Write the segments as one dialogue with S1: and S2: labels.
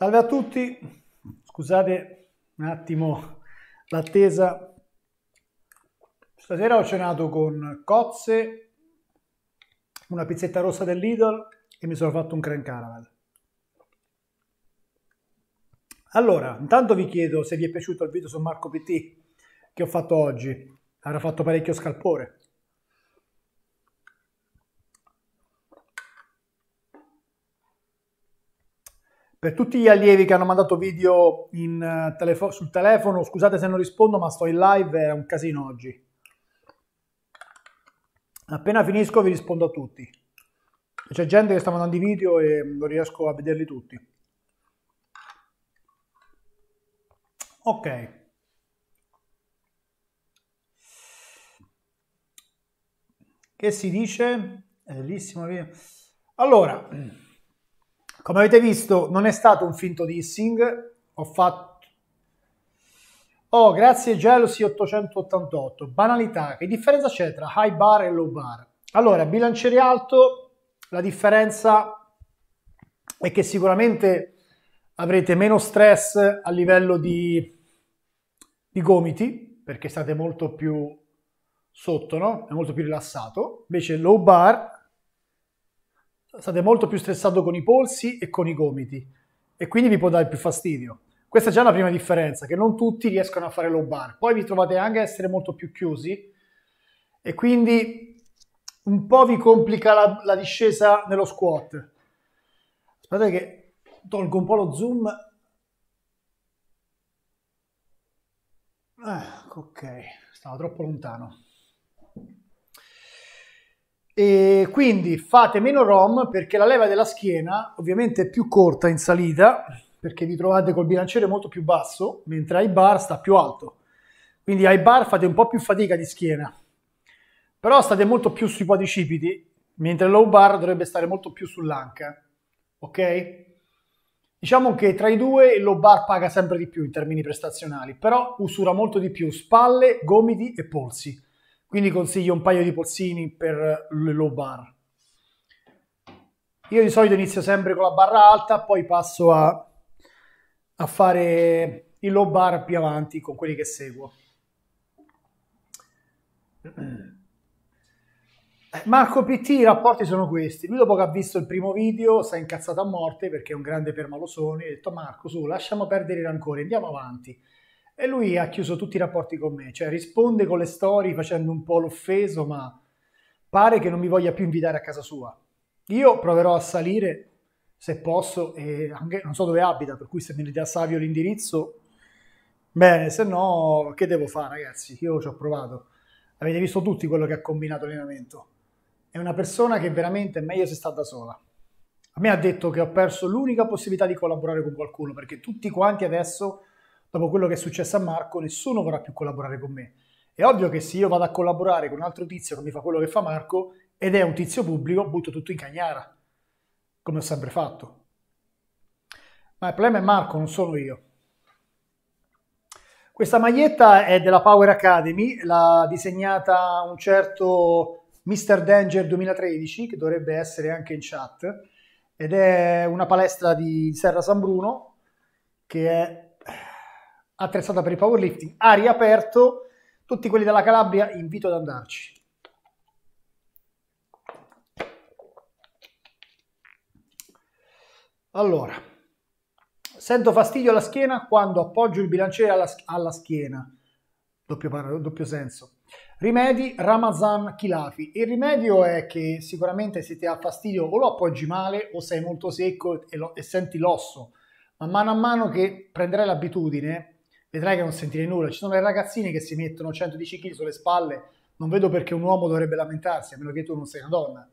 S1: Salve a tutti, scusate un attimo l'attesa. Stasera ho cenato con cozze, una pizzetta rossa del Lidl e mi sono fatto un cran caramel. Allora, intanto vi chiedo se vi è piaciuto il video su Marco PT che ho fatto oggi. Avrà fatto parecchio scalpore. Per tutti gli allievi che hanno mandato video in, eh, telefo- sul telefono, scusate se non rispondo, ma sto in live, è un casino oggi. Appena finisco vi rispondo a tutti. C'è gente che sta mandando i video e non riesco a vederli tutti. Ok. Che si dice? È bellissimo. Allora, Come avete visto, non è stato un finto dissing, ho fatto... Oh, grazie Jealousy 888. Banalità, che differenza c'è tra high bar e low bar? Allora, bilanciere alto, la differenza è che sicuramente avrete meno stress a livello di, di gomiti, perché state molto più sotto, no? È molto più rilassato. Invece low bar state molto più stressato con i polsi e con i gomiti e quindi vi può dare più fastidio. Questa è già la prima differenza, che non tutti riescono a fare low bar. Poi vi trovate anche a essere molto più chiusi e quindi un po' vi complica la, la discesa nello squat. Aspettate che tolgo un po' lo zoom. Ah, ok, stavo troppo lontano. E quindi fate meno ROM perché la leva della schiena ovviamente è più corta in salita perché vi trovate col bilanciere molto più basso, mentre ai bar sta più alto. Quindi ai bar fate un po' più fatica di schiena, però state molto più sui quadricipiti, mentre low bar dovrebbe stare molto più sull'anca. Ok? Diciamo che tra i due il low bar paga sempre di più in termini prestazionali, però usura molto di più spalle, gomiti e polsi. Quindi consiglio un paio di polsini per le low bar. Io di solito inizio sempre con la barra alta, poi passo a, a fare il low bar più avanti con quelli che seguo. Marco PT, i rapporti sono questi. Lui dopo che ha visto il primo video si è incazzato a morte perché è un grande permalosone. Ha detto Marco, su, lasciamo perdere il rancore, andiamo avanti. E lui ha chiuso tutti i rapporti con me, cioè risponde con le storie facendo un po' l'offeso, ma pare che non mi voglia più invitare a casa sua. Io proverò a salire se posso, e anche, non so dove abita, per cui se mi dà Savio l'indirizzo, bene, se no che devo fare ragazzi? Io ci ho provato. Avete visto tutti quello che ha combinato l'allenamento. È una persona che veramente è meglio se sta da sola. A me ha detto che ho perso l'unica possibilità di collaborare con qualcuno perché tutti quanti adesso dopo quello che è successo a Marco, nessuno vorrà più collaborare con me. È ovvio che se io vado a collaborare con un altro tizio che mi fa quello che fa Marco ed è un tizio pubblico, butto tutto in cagnara, come ho sempre fatto. Ma il problema è Marco, non sono io. Questa maglietta è della Power Academy, l'ha disegnata un certo Mr. Danger 2013, che dovrebbe essere anche in chat, ed è una palestra di Serra San Bruno, che è attrezzata per il powerlifting, ha riaperto. Tutti quelli della Calabria invito ad andarci. Allora, sento fastidio alla schiena quando appoggio il bilanciere alla, sch alla schiena. Doppio, par- doppio senso. Rimedi Ramazan Kilafi. Il rimedio è che sicuramente se ti ha fastidio o lo appoggi male o sei molto secco e, e senti l'osso. Ma mano a mano che prenderai l'abitudine, vedrai che non sentirai nulla. Ci sono le ragazzine che si mettono 110 kg sulle spalle, non vedo perché un uomo dovrebbe lamentarsi, a meno che tu non sei una donna.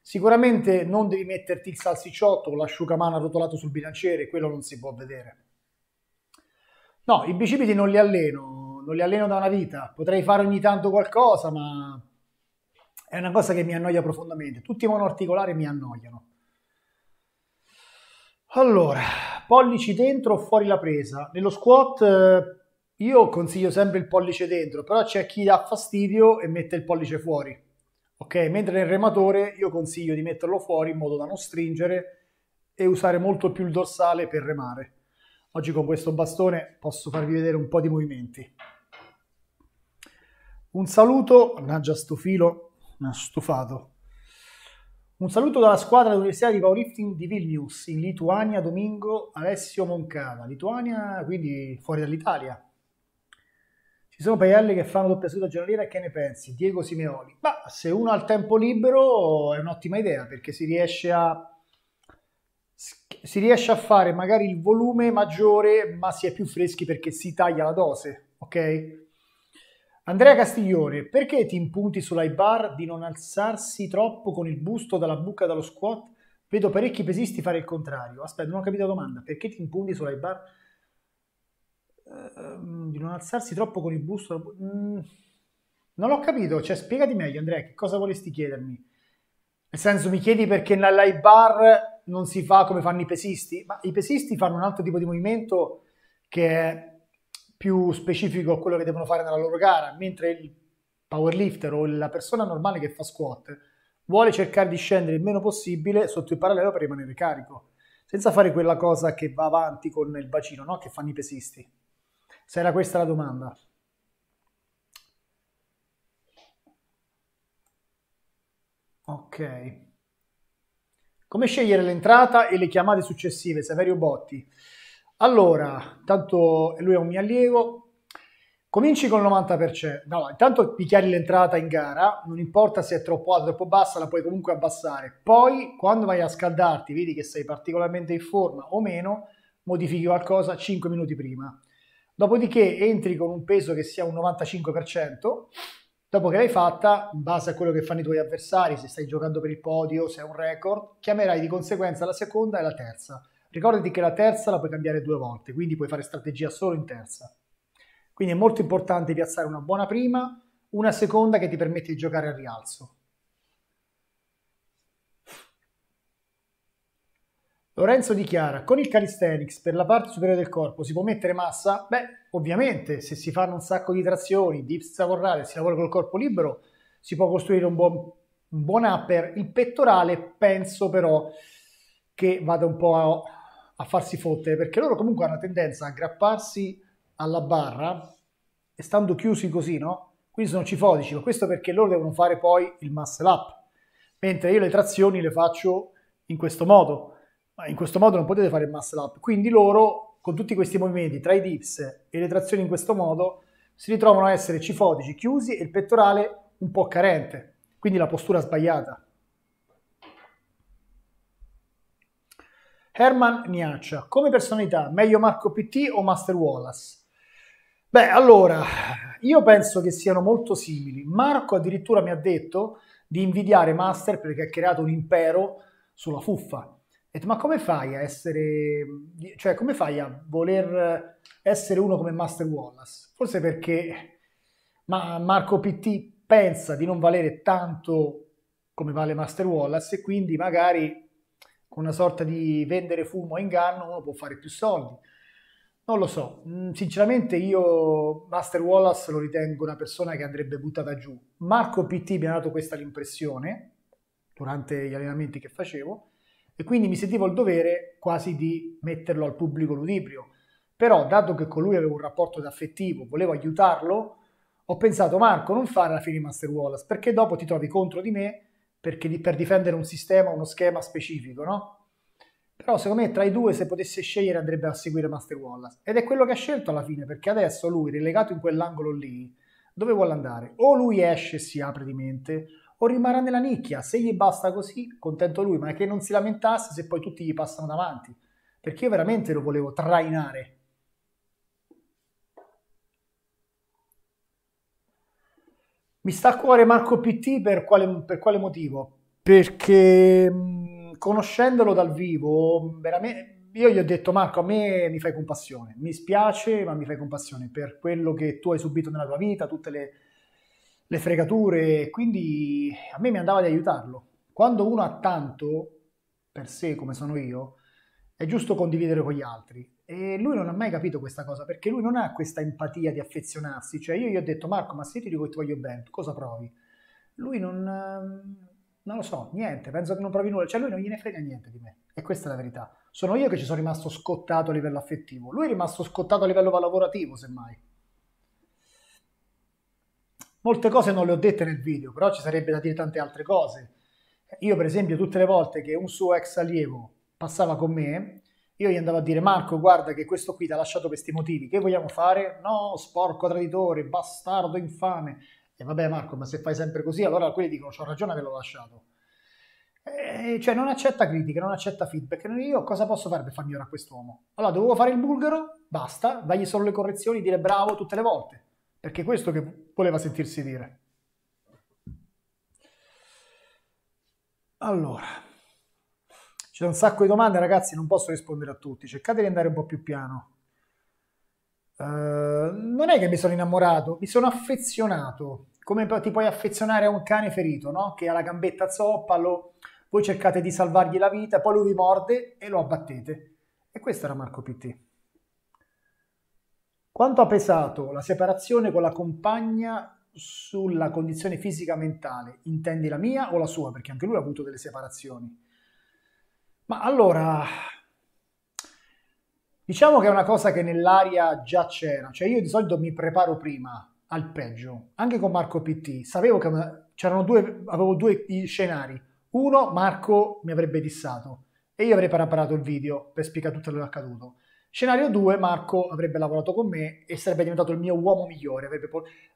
S1: Sicuramente non devi metterti il salsicciotto con l'asciugamano arrotolato sul bilanciere, quello non si può vedere. No, i bicipiti non li alleno, non li alleno da una vita. Potrei fare ogni tanto qualcosa, ma è una cosa che mi annoia profondamente. Tutti i monoarticolari mi annoiano. Allora, pollici dentro o fuori la presa? Nello squat eh, io consiglio sempre il pollice dentro, però c'è chi dà fastidio e mette il pollice fuori. Ok, mentre nel rematore io consiglio di metterlo fuori in modo da non stringere e usare molto più il dorsale per remare. Oggi con questo bastone posso farvi vedere un po' di movimenti. Un saluto, mannaggia sto filo, mi ha stufato. Un saluto dalla squadra dell'Università di Powerlifting di Vilnius, in Lituania, Domingo Alessio Moncana. Lituania, quindi fuori dall'Italia. Ci sono PL che fanno doppia seduta giornaliera, che ne pensi? Diego Simeoli. Ma se uno ha il tempo libero è un'ottima idea perché si riesce a si riesce a fare magari il volume maggiore, ma si è più freschi perché si taglia la dose, ok? Andrea Castiglione, perché ti impunti sull'ibar di non alzarsi troppo con il busto dalla buca dallo squat? Vedo parecchi pesisti fare il contrario. Aspetta, non ho capito la domanda. Perché ti impunti sull'ibar uh, ehm, di non alzarsi troppo con il busto? Dalla Mm, non l'ho capito, cioè spiegati meglio Andrea, che cosa volesti chiedermi? Nel senso mi chiedi perché nell'ibar non si fa come fanno i pesisti? Ma i pesisti fanno un altro tipo di movimento che è più specifico a quello che devono fare nella loro gara, mentre il powerlifter o la persona normale che fa squat vuole cercare di scendere il meno possibile sotto il parallelo per rimanere carico, senza fare quella cosa che va avanti con il bacino, no? che fanno i pesisti. Se era questa la domanda. Ok. Come scegliere l'entrata e le chiamate successive? Saverio Botti. Allora, tanto lui è un mio allievo, cominci con il 90%, no, intanto dichiari l'entrata in gara, non importa se è troppo alta o troppo bassa, la puoi comunque abbassare, poi quando vai a scaldarti, vedi che sei particolarmente in forma o meno, modifichi qualcosa 5 minuti prima. Dopodiché entri con un peso che sia un 95%, dopo che l'hai fatta, in base a quello che fanno i tuoi avversari, se stai giocando per il podio, se è un record, chiamerai di conseguenza la seconda e la terza. Ricordati che la terza la puoi cambiare due volte, quindi puoi fare strategia solo in terza. Quindi è molto importante piazzare una buona prima, una seconda che ti permette di giocare al rialzo. Lorenzo dichiara, con il calisthenics per la parte superiore del corpo si può mettere massa? Beh, ovviamente, se si fanno un sacco di trazioni, dips zavorrale, si lavora col corpo libero, si può costruire un buon, un buon upper. Il pettorale penso però che vada un po' a, a farsi fottere, perché loro comunque hanno tendenza a aggrapparsi alla barra e stando chiusi così, no? Quindi sono cifodici, ma questo perché loro devono fare poi il muscle up, mentre io le trazioni le faccio in questo modo, ma in questo modo non potete fare il muscle up, quindi loro con tutti questi movimenti tra i dips e le trazioni in questo modo si ritrovano a essere cifodici, chiusi e il pettorale un po' carente, quindi la postura sbagliata. Herman Niaccia, come personalità, meglio Marco PT o Master Wallace? Beh, allora, io penso che siano molto simili. Marco addirittura mi ha detto di invidiare Master perché ha creato un impero sulla fuffa. ma come fai a essere, cioè come fai a voler essere uno come Master Wallace? Forse perché ma Marco PT pensa di non valere tanto come vale Master Wallace e quindi magari con una sorta di vendere fumo a inganno uno può fare più soldi. Non lo so, mm, sinceramente io Master Wallace lo ritengo una persona che andrebbe buttata giù. Marco PT mi ha dato questa l'impressione durante gli allenamenti che facevo e quindi mi sentivo il dovere quasi di metterlo al pubblico ludibrio. Però dato che con lui avevo un rapporto d'affettivo, volevo aiutarlo, ho pensato Marco non fare la fine di Master Wallace perché dopo ti trovi contro di me perché per difendere un sistema, uno schema specifico, no? Però secondo me tra i due, se potesse scegliere, andrebbe a seguire Master Wallace. Ed è quello che ha scelto alla fine, perché adesso lui, relegato in quell'angolo lì, dove vuole andare? O lui esce e si apre di mente, o rimarrà nella nicchia. Se gli basta così, contento lui, ma che non si lamentasse se poi tutti gli passano davanti. Perché io veramente lo volevo trainare Mi sta a cuore Marco PT per quale, per quale motivo? Perché mm, conoscendolo dal vivo, veramente io gli ho detto Marco, a me mi fai compassione, mi spiace, ma mi fai compassione per quello che tu hai subito nella tua vita, tutte le, le fregature, quindi a me mi andava di aiutarlo. Quando uno ha tanto per sé, come sono io, è giusto condividere con gli altri. E lui non ha mai capito questa cosa perché lui non ha questa empatia di affezionarsi. Cioè, io gli ho detto, Marco, ma se ti dico che ti voglio bene, tu cosa provi? Lui non, ehm, non lo so, niente, penso che non provi nulla. Cioè, lui non gliene frega niente di me. E questa è la verità. Sono io che ci sono rimasto scottato a livello affettivo. Lui è rimasto scottato a livello lavorativo, semmai. Molte cose non le ho dette nel video, però ci sarebbe da dire tante altre cose. Io, per esempio, tutte le volte che un suo ex allievo passava con me, io gli andavo a dire Marco guarda che questo qui ti ha lasciato questi motivi, che vogliamo fare? No, sporco traditore, bastardo, infame. E vabbè Marco, ma se fai sempre così allora quelli dicono c'ho ragione che l'ho lasciato. E eh, cioè non accetta critiche, non accetta feedback. Io cosa posso fare per farmi ora a quest'uomo? Allora dovevo fare il bulgaro, basta, dagli solo le correzioni, dire bravo tutte le volte. Perché questo che voleva sentirsi dire. Allora. C'è un sacco di domande, ragazzi, non posso rispondere a tutti. Cercate di andare un po' più piano. Uh, non è che mi sono innamorato, mi sono affezionato. Come ti puoi affezionare a un cane ferito, no? Che ha la gambetta zoppa, lo... voi cercate di salvargli la vita, poi lui vi morde e lo abbattete. E questo era Marco Pitti. Quanto ha pesato la separazione con la compagna sulla condizione fisica mentale? Intendi la mia o la sua? Perché anche lui ha avuto delle separazioni. Ma allora, diciamo che è una cosa che nell'aria già c'era, cioè io di solito mi preparo prima al peggio, anche con Marco PT, sapevo che c'erano due, avevo due scenari, uno Marco mi avrebbe dissato e io avrei preparato il video per spiegare tutto quello che accaduto, Scenario 2, Marco avrebbe lavorato con me e sarebbe diventato il mio uomo migliore, avrebbe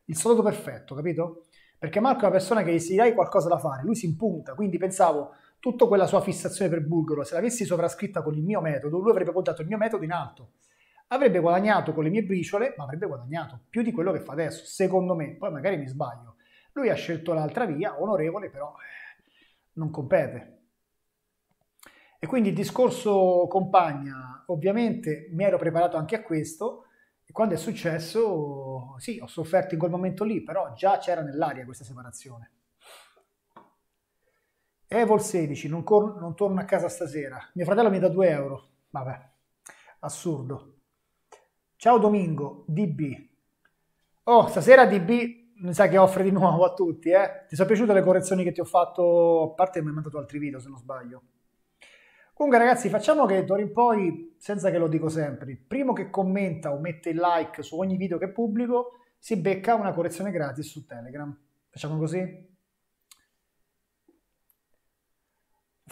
S1: il soldato perfetto, capito? Perché Marco è una persona che se gli dai qualcosa da fare, lui si impunta, quindi pensavo, tutta quella sua fissazione per Bulgaro, se l'avessi sovrascritta con il mio metodo, lui avrebbe puntato il mio metodo in alto. Avrebbe guadagnato con le mie briciole, ma avrebbe guadagnato più di quello che fa adesso, secondo me. Poi magari mi sbaglio. Lui ha scelto l'altra via, onorevole, però eh, non compete. E quindi il discorso compagna, ovviamente mi ero preparato anche a questo, e quando è successo, sì, ho sofferto in quel momento lì, però già c'era nell'aria questa separazione. Evol 16, non, cor- non torno a casa stasera. Mio fratello mi dà 2 euro. Vabbè, assurdo. Ciao Domingo, DB. Oh, stasera DB mi sa che offre di nuovo a tutti, eh? Ti sono piaciute le correzioni che ti ho fatto? A parte mi hai mandato altri video, se non sbaglio. Comunque ragazzi, facciamo che d'ora in poi, senza che lo dico sempre, il primo che commenta o mette il like su ogni video che pubblico si becca una correzione gratis su Telegram. Facciamo così?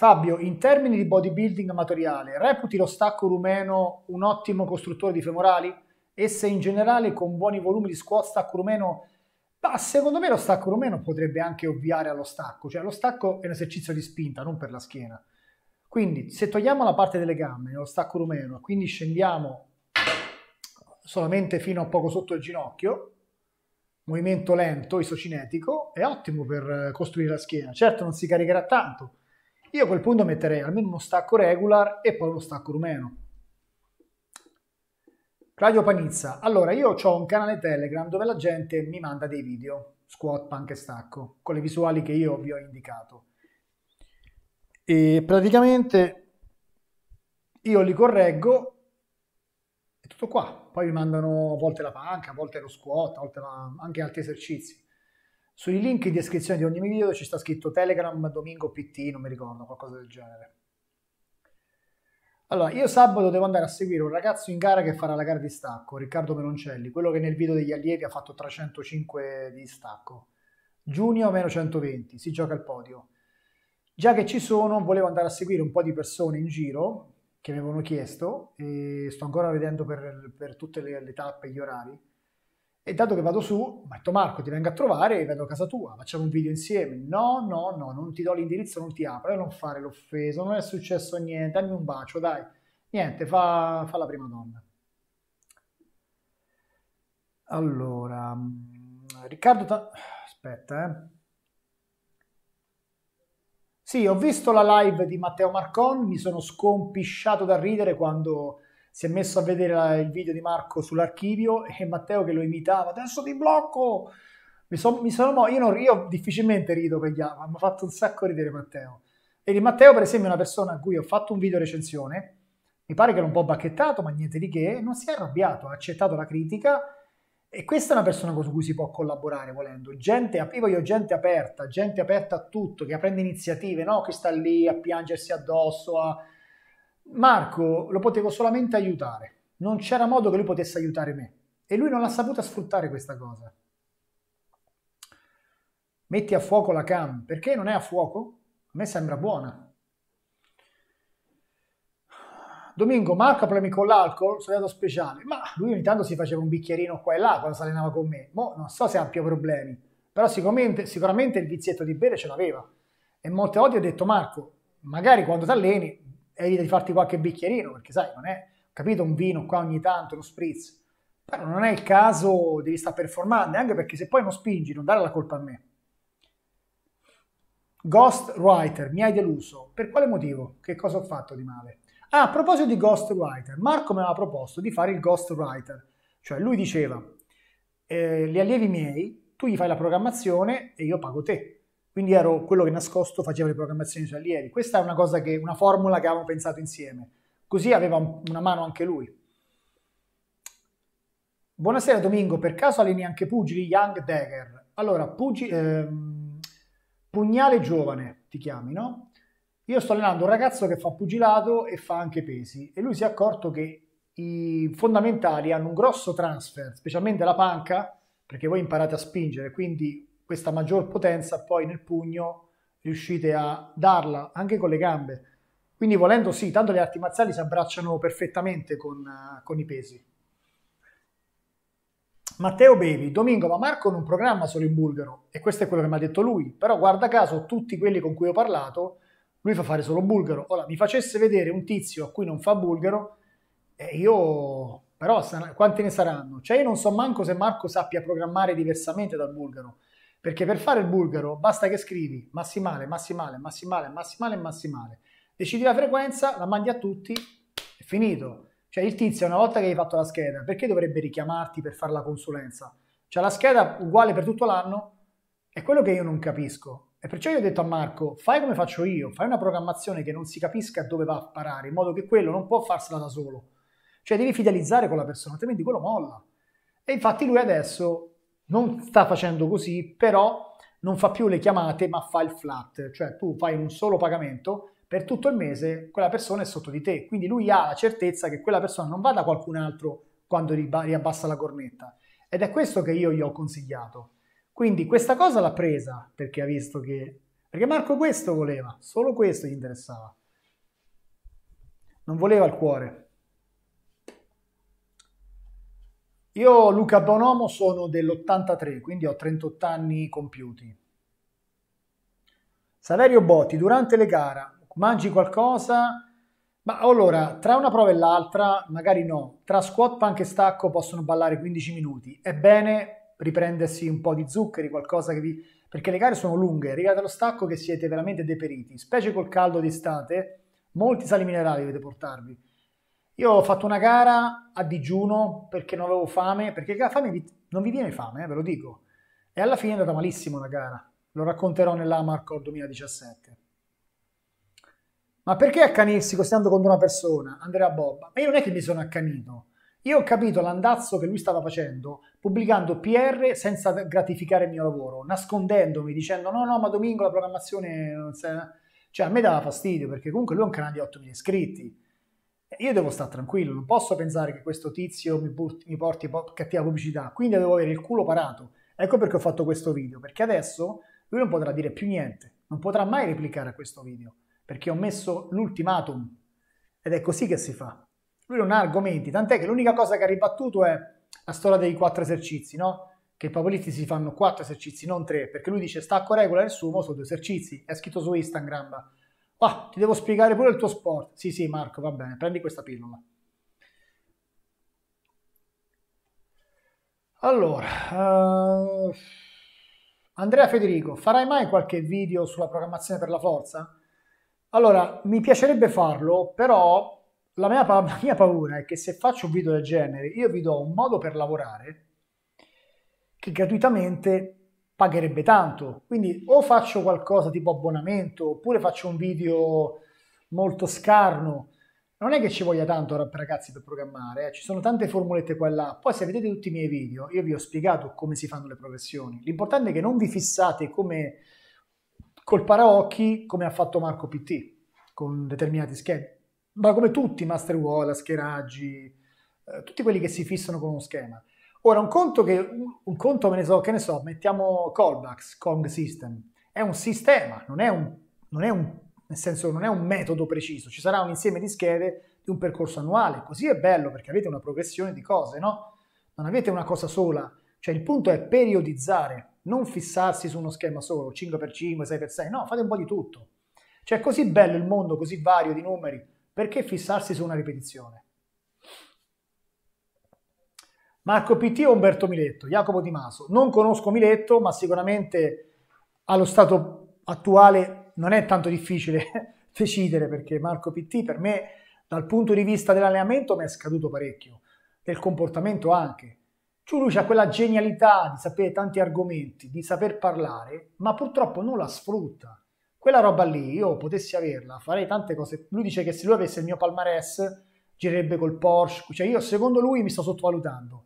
S1: Fabio, in termini di bodybuilding amatoriale, reputi lo stacco rumeno un ottimo costruttore di femorali? E se in generale con buoni volumi di squat stacco rumeno? Ma secondo me lo stacco rumeno potrebbe anche ovviare allo stacco, cioè lo stacco è un esercizio di spinta, non per la schiena. Quindi se togliamo la parte delle gambe nello stacco rumeno, quindi scendiamo solamente fino a poco sotto il ginocchio, movimento lento, isocinetico, è ottimo per costruire la schiena. Certo non si caricherà tanto, io a quel punto metterei almeno uno stacco regular e poi uno stacco rumeno. Claudio Panizza, allora io ho un canale Telegram dove la gente mi manda dei video, squat, punk e stacco, con le visuali che io vi ho indicato. E praticamente io li correggo e tutto qua. Poi mi mandano a volte la panca, a volte lo squat, a volte la, anche altri esercizi. Sui link in descrizione di ogni video ci sta scritto Telegram, Domingo PT, non mi ricordo, qualcosa del genere. Allora, io sabato devo andare a seguire un ragazzo in gara che farà la gara di stacco, Riccardo Meloncelli, quello che nel video degli allievi ha fatto 305 di stacco. Giugno meno 120, si gioca al podio. Già che ci sono, volevo andare a seguire un po' di persone in giro che mi avevano chiesto e sto ancora vedendo per, per tutte le, le tappe, gli orari e dato che vado su, metto Marco, ti vengo a trovare e vedo a casa tua, facciamo un video insieme. No, no, no, non ti do l'indirizzo, non ti apro, eh, non fare l'offeso, non è successo niente, dammi un bacio, dai. Niente, fa, fa la prima donna. Allora, mm, Riccardo... Ta... Aspetta, eh. Sì, ho visto la live di Matteo Marcon, mi sono scompisciato da ridere quando si è messo a vedere il video di Marco sull'archivio e Matteo che lo imitava, adesso ti blocco! Mi, so, mi sono, io, non, io difficilmente rido per gli ama, mi ha fatto un sacco ridere Matteo. E di Matteo, per esempio, è una persona a cui ho fatto un video recensione, mi pare che l'ho un po' bacchettato, ma niente di che, non si è arrabbiato, ha accettato la critica e questa è una persona con cui si può collaborare volendo. Gente, io voglio gente aperta, gente aperta a tutto, che prende iniziative, no? Che sta lì a piangersi addosso, a Marco lo potevo solamente aiutare, non c'era modo che lui potesse aiutare me e lui non l'ha saputa sfruttare questa cosa. Metti a fuoco la cam, perché non è a fuoco? A me sembra buona. Domingo, Marco ha problemi con l'alcol, soldato speciale, ma lui ogni tanto si faceva un bicchierino qua e là quando si allenava con me. Mo non so se abbia problemi, però sicuramente, sicuramente il vizietto di bere ce l'aveva. E molte volte ho detto, Marco, magari quando ti alleni evita di farti qualche bicchierino, perché sai, non è, capito, un vino qua ogni tanto, uno spritz, però non è il caso, devi star performando, anche perché se poi non spingi, non dare la colpa a me. Ghostwriter, mi hai deluso. Per quale motivo? Che cosa ho fatto di male? Ah, a proposito di Ghostwriter, Marco mi aveva proposto di fare il Ghostwriter, cioè lui diceva, eh, gli allievi miei, tu gli fai la programmazione e io pago te. Quindi ero quello che nascosto faceva le programmazioni sui allievi. Questa è una cosa che, una formula che avevamo pensato insieme. Così aveva una mano anche lui. Buonasera Domingo, per caso alleni anche pugili Young Dagger? Allora, Pugi, eh, Pugnale Giovane ti chiami, no? Io sto allenando un ragazzo che fa pugilato e fa anche pesi e lui si è accorto che i fondamentali hanno un grosso transfer, specialmente la panca, perché voi imparate a spingere, quindi questa maggior potenza poi nel pugno riuscite a darla anche con le gambe. Quindi volendo sì, tanto le arti marziali si abbracciano perfettamente con, eh, con i pesi. Matteo Bevi, Domingo, ma Marco non programma solo in bulgaro, e questo è quello che mi ha detto lui, però guarda caso tutti quelli con cui ho parlato, lui fa fare solo bulgaro. Ora, mi facesse vedere un tizio a cui non fa bulgaro, eh, io... però quanti ne saranno? Cioè io non so manco se Marco sappia programmare diversamente dal bulgaro, perché per fare il bulgaro basta che scrivi massimale, massimale, massimale, massimale, massimale. Decidi la frequenza, la mandi a tutti, è finito. Cioè il tizio una volta che hai fatto la scheda, perché dovrebbe richiamarti per fare la consulenza? Cioè la scheda uguale per tutto l'anno è quello che io non capisco. E perciò io ho detto a Marco, fai come faccio io, fai una programmazione che non si capisca dove va a parare, in modo che quello non può farsela da solo. Cioè devi fidelizzare con la persona, altrimenti quello molla. E infatti lui adesso non sta facendo così, però non fa più le chiamate ma fa il flat, cioè tu fai un solo pagamento per tutto il mese, quella persona è sotto di te, quindi lui ha la certezza che quella persona non va da qualcun altro quando riabbassa la cornetta ed è questo che io gli ho consigliato. Quindi questa cosa l'ha presa perché ha visto che perché Marco questo voleva, solo questo gli interessava. Non voleva il cuore. Io, Luca Bonomo, sono dell'83, quindi ho 38 anni compiuti. Saverio Botti, durante le gara mangi qualcosa? Ma allora, tra una prova e l'altra, magari no. Tra squat, punk e stacco possono ballare 15 minuti. È bene riprendersi un po' di zuccheri, qualcosa che vi... perché le gare sono lunghe, arrivate allo stacco che siete veramente deperiti, specie col caldo d'estate, molti sali minerali dovete portarvi io ho fatto una gara a digiuno perché non avevo fame, perché la fame vi, non vi viene fame, eh, ve lo dico. E alla fine è andata malissimo la gara. Lo racconterò nella Marcor 2017. Ma perché accanirsi stando contro una persona? Andrea Bobba. Ma io non è che mi sono accanito. Io ho capito l'andazzo che lui stava facendo pubblicando PR senza gratificare il mio lavoro, nascondendomi, dicendo no, no, ma domingo la programmazione... Non sei... Cioè a me dava fastidio perché comunque lui ha un canale di 8.000 iscritti io devo stare tranquillo, non posso pensare che questo tizio mi, porti, mi porti cattiva pubblicità, quindi devo avere il culo parato. Ecco perché ho fatto questo video, perché adesso lui non potrà dire più niente, non potrà mai replicare questo video, perché ho messo l'ultimatum ed è così che si fa. Lui non ha argomenti, tant'è che l'unica cosa che ha ribattuto è la storia dei quattro esercizi, no? Che i papolisti si fanno quattro esercizi, non tre, perché lui dice stacco regola e sumo sono due esercizi, è scritto su Instagram Oh, ti devo spiegare pure il tuo sport. Sì, sì, Marco, va bene, prendi questa pillola. Allora, uh, Andrea Federico, farai mai qualche video sulla programmazione per la forza? Allora, mi piacerebbe farlo, però la mia, pa la mia paura è che se faccio un video del genere, io vi do un modo per lavorare che gratuitamente pagherebbe tanto. Quindi o faccio qualcosa tipo abbonamento, oppure faccio un video molto scarno. Non è che ci voglia tanto ragazzi per programmare, eh. ci sono tante formulette qua e là. Poi se vedete tutti i miei video, io vi ho spiegato come si fanno le progressioni. L'importante è che non vi fissate come col paraocchi come ha fatto Marco PT con determinati schemi, ma come tutti, Master Wall, Scheraggi, eh, tutti quelli che si fissano con uno schema. Ora, un conto che, un conto me ne so, che ne so, mettiamo Callbacks, Kong System, è un sistema, non è un, non è un, nel senso non è un metodo preciso, ci sarà un insieme di schede di un percorso annuale, così è bello perché avete una progressione di cose, no? Non avete una cosa sola, cioè il punto è periodizzare, non fissarsi su uno schema solo, 5x5, 6x6, no, fate un po' di tutto. Cioè è così bello il mondo, così vario di numeri, perché fissarsi su una ripetizione? Marco Pitti o Umberto Miletto? Jacopo Di Maso. Non conosco Miletto, ma sicuramente allo stato attuale non è tanto difficile decidere perché Marco Pitti per me dal punto di vista dell'allenamento mi è scaduto parecchio, del comportamento anche. Lui ha quella genialità di sapere tanti argomenti, di saper parlare, ma purtroppo non la sfrutta. Quella roba lì, io potessi averla, farei tante cose. Lui dice che se lui avesse il mio palmarès girerebbe col Porsche, cioè io secondo lui mi sto sottovalutando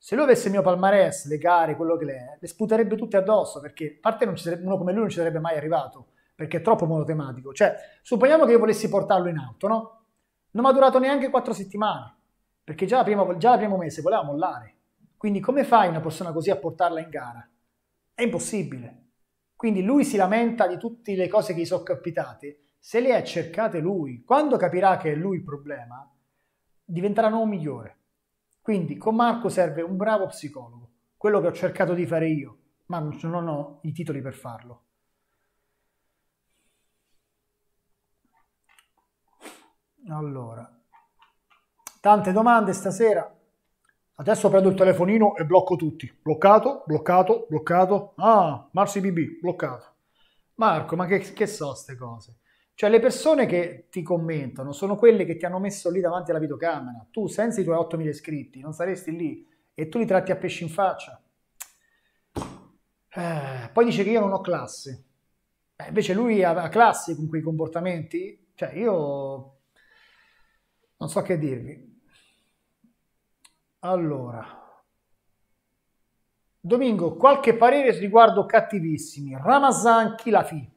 S1: se lui avesse il mio palmarès, le gare, quello che è, le sputerebbe tutte addosso, perché a parte sarebbe, uno come lui non ci sarebbe mai arrivato, perché è troppo monotematico. Cioè, supponiamo che io volessi portarlo in auto, no? Non mi ha durato neanche quattro settimane, perché già la prima, già la prima mese voleva mollare. Quindi come fai una persona così a portarla in gara? È impossibile. Quindi lui si lamenta di tutte le cose che gli sono capitate, se le ha cercate lui, quando capirà che è lui il problema, diventerà un uomo migliore quindi con Marco serve un bravo psicologo, quello che ho cercato di fare io, ma non ho i titoli per farlo. Allora, tante domande stasera. Adesso prendo il telefonino e blocco tutti. Bloccato, bloccato, bloccato. Ah, Marsi BB, bloccato. Marco, ma che, che so queste cose? Cioè le persone che ti commentano sono quelle che ti hanno messo lì davanti alla videocamera. Tu senza i tuoi 8.000 iscritti non saresti lì e tu li tratti a pesci in faccia. Eh, poi dice che io non ho classe. Beh, invece lui ha classe con quei comportamenti. Cioè io non so che dirvi. Allora. Domingo, qualche parere riguardo cattivissimi. Ramazan Khilafi.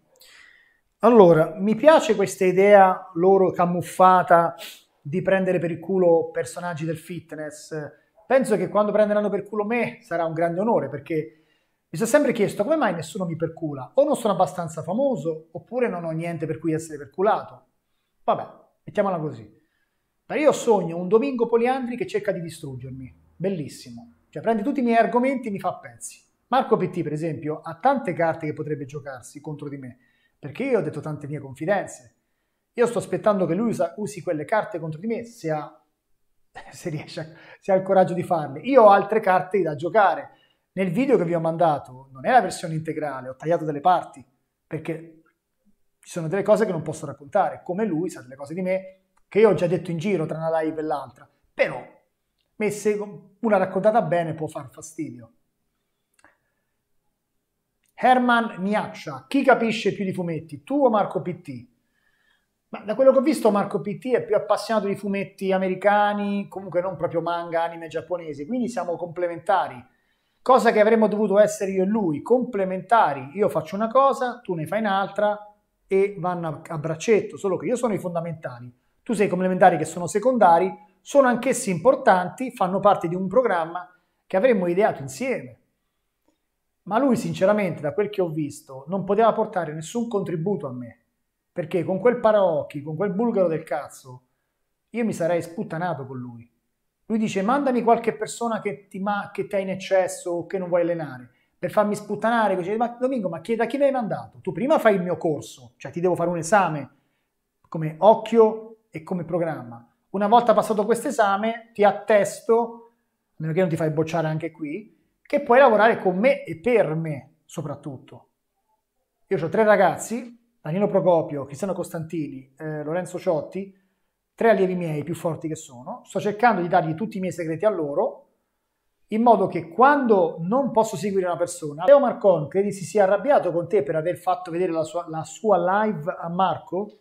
S1: Allora, mi piace questa idea loro camuffata di prendere per il culo personaggi del fitness. Penso che quando prenderanno per culo me sarà un grande onore perché mi sono sempre chiesto come mai nessuno mi percula. O non sono abbastanza famoso oppure non ho niente per cui essere perculato. Vabbè, mettiamola così. Ma io sogno un Domingo Poliandri che cerca di distruggermi. Bellissimo. Cioè prende tutti i miei argomenti e mi fa pezzi. Marco Petit, per esempio, ha tante carte che potrebbe giocarsi contro di me perché io ho detto tante mie confidenze. Io sto aspettando che lui usa, usi quelle carte contro di me, se ha, se, riesce, a, se ha il coraggio di farle. Io ho altre carte da giocare. Nel video che vi ho mandato non è la versione integrale, ho tagliato delle parti, perché ci sono delle cose che non posso raccontare, come lui sa delle cose di me che io ho già detto in giro tra una live e l'altra, però messe una raccontata bene può far fastidio. Herman Miaccia, chi capisce più di fumetti, tu o Marco PT? Ma da quello che ho visto Marco PT è più appassionato di fumetti americani, comunque non proprio manga, anime giapponesi, quindi siamo complementari. Cosa che avremmo dovuto essere io e lui, complementari. Io faccio una cosa, tu ne fai un'altra e vanno a braccetto, solo che io sono i fondamentali. Tu sei i complementari che sono secondari, sono anch'essi importanti, fanno parte di un programma che avremmo ideato insieme ma lui sinceramente da quel che ho visto non poteva portare nessun contributo a me, perché con quel paraocchi, con quel bulgaro del cazzo, io mi sarei sputtanato con lui. Lui dice mandami qualche persona che ti, ma, che in eccesso o che non vuoi allenare per farmi sputtanare, dice, ma Domingo, ma chi, da chi mi hai mandato? Tu prima fai il mio corso, cioè ti devo fare un esame come occhio e come programma. Una volta passato questo esame ti attesto, a meno che non ti fai bocciare anche qui, che puoi lavorare con me e per me soprattutto. Io ho tre ragazzi, Danilo Procopio, Cristiano Costantini, eh, Lorenzo Ciotti, tre allievi miei più forti che sono, sto cercando di dargli tutti i miei segreti a loro, in modo che quando non posso seguire una persona, Leo Marcon credi si sia arrabbiato con te per aver fatto vedere la sua, la sua live a Marco?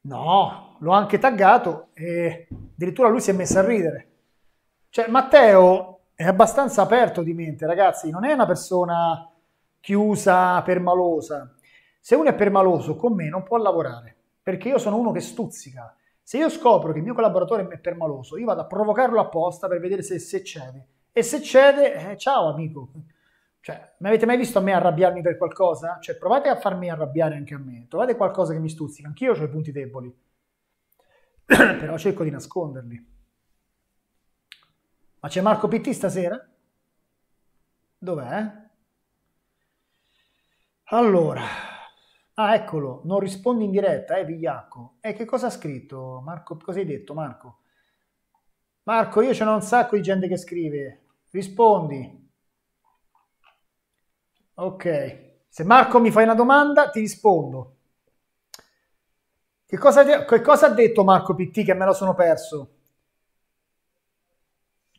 S1: No, l'ho anche taggato e addirittura lui si è messo a ridere. Cioè, Matteo è abbastanza aperto di mente, ragazzi, non è una persona chiusa, permalosa. Se uno è permaloso con me non può lavorare, perché io sono uno che stuzzica. Se io scopro che il mio collaboratore è permaloso, io vado a provocarlo apposta per vedere se, se cede. E se cede, eh, ciao amico. Cioè, mi avete mai visto a me arrabbiarmi per qualcosa? Cioè, provate a farmi arrabbiare anche a me. Trovate qualcosa che mi stuzzica. Anch'io ho i punti deboli. Però cerco di nasconderli. Ma c'è Marco Pitti stasera? Dov'è? Allora, ah eccolo, non rispondi in diretta, eh Vigliacco. E eh, che cosa ha scritto Marco? Cosa hai detto Marco? Marco, io ce n'ho un sacco di gente che scrive, rispondi. Ok, se Marco mi fai una domanda ti rispondo. Che cosa, che cosa ha detto Marco Pitti che me lo sono perso?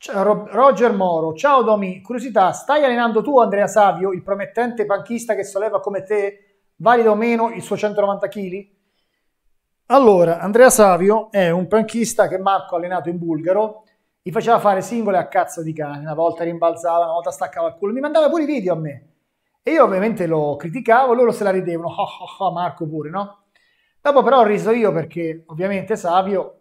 S1: Cioè, Roger Moro, ciao Domi, curiosità, stai allenando tu Andrea Savio, il promettente panchista che solleva come te, valido o meno, il suo 190 kg? Allora, Andrea Savio è un panchista che Marco ha allenato in bulgaro, gli faceva fare singole a cazzo di cane, una volta rimbalzava, una volta staccava il culo, mi mandava pure i video a me. E io ovviamente lo criticavo, loro se la ridevano, oh, oh, oh Marco pure, no? Dopo però ho riso io perché ovviamente Savio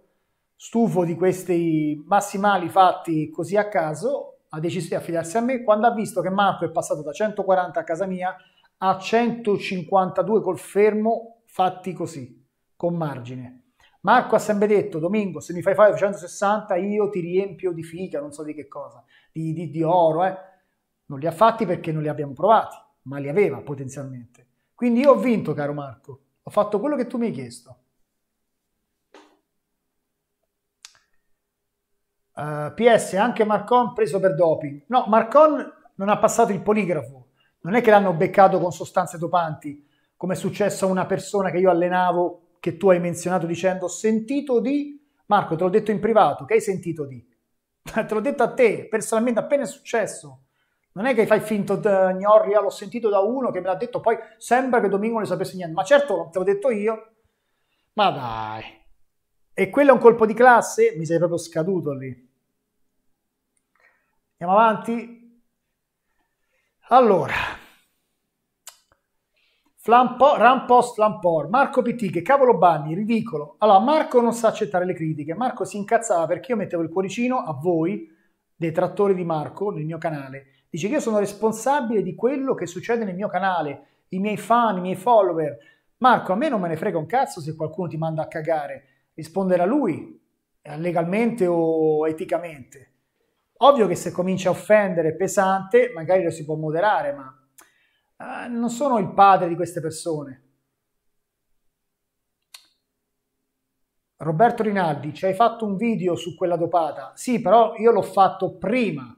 S1: stufo di questi massimali fatti così a caso, ha deciso di affidarsi a me quando ha visto che Marco è passato da 140 a casa mia a 152 col fermo fatti così, con margine. Marco ha sempre detto, Domingo, se mi fai fare 260 io ti riempio di fica, non so di che cosa, di, di, di oro, eh. Non li ha fatti perché non li abbiamo provati, ma li aveva potenzialmente. Quindi io ho vinto, caro Marco, ho fatto quello che tu mi hai chiesto. Uh, eh, PS, anche Marcon preso per doping. No, Marcon non ha passato il poligrafo. Non è che l'hanno beccato con sostanze dopanti, come è successo a una persona che io allenavo, che tu hai menzionato dicendo sentito di... Marco, te l'ho detto in privato, che hai sentito di? te l'ho detto a te, personalmente, appena è successo. Non è che fai finto, di eh, gnorria, l'ho sentito da uno che me l'ha detto, poi sembra che Domingo ne sapesse niente. Ma certo, te l'ho detto io. Ma dai. E quello è un colpo di classe? Mi sei proprio scaduto lì. Andiamo avanti. Allora, Flampo, Rampos, Flampor, Marco PT, che cavolo banni, ridicolo. Allora, Marco non sa accettare le critiche, Marco si incazzava perché io mettevo il cuoricino a voi, detrattori di Marco, nel mio canale. Dice che io sono responsabile di quello che succede nel mio canale, i miei fan, i miei follower. Marco, a me non me ne frega un cazzo se qualcuno ti manda a cagare, risponderà lui, legalmente o eticamente. Ovvio che se comincia a offendere pesante, magari lo si può moderare, ma eh, non sono il padre di queste persone. Roberto Rinaldi, ci hai fatto un video su quella dopata? Sì, però io l'ho fatto prima,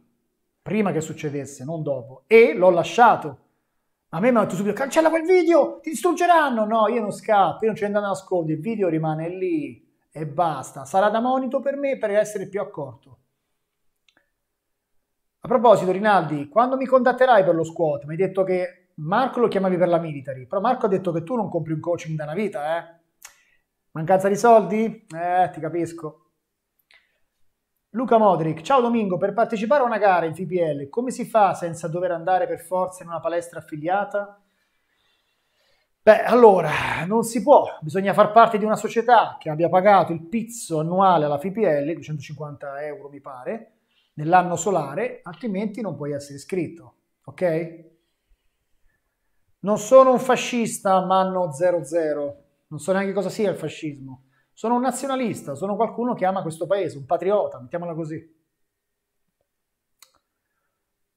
S1: prima che succedesse, non dopo, e l'ho lasciato. A me mi hanno detto subito, cancella quel video, ti distruggeranno. No, io non scappo, io non c'è andando a nascondere, il video rimane lì e basta. Sarà da monito per me per essere più accorto proposito, Rinaldi, quando mi contatterai per lo squat, mi hai detto che Marco lo chiamavi per la military, però Marco ha detto che tu non compri un coaching da una vita, eh? Mancanza di soldi? Eh, ti capisco. Luca Modric, ciao Domingo, per partecipare a una gara in FPL come si fa senza dover andare per forza in una palestra affiliata? Beh, allora, non si può, bisogna far parte di una società che abbia pagato il pizzo annuale alla FPL, 250 euro mi pare, nell'anno solare, altrimenti non puoi essere iscritto, ok? Non sono un fascista, ma hanno 00. Non so neanche cosa sia il fascismo. Sono un nazionalista, sono qualcuno che ama questo paese, un patriota, mettiamola così.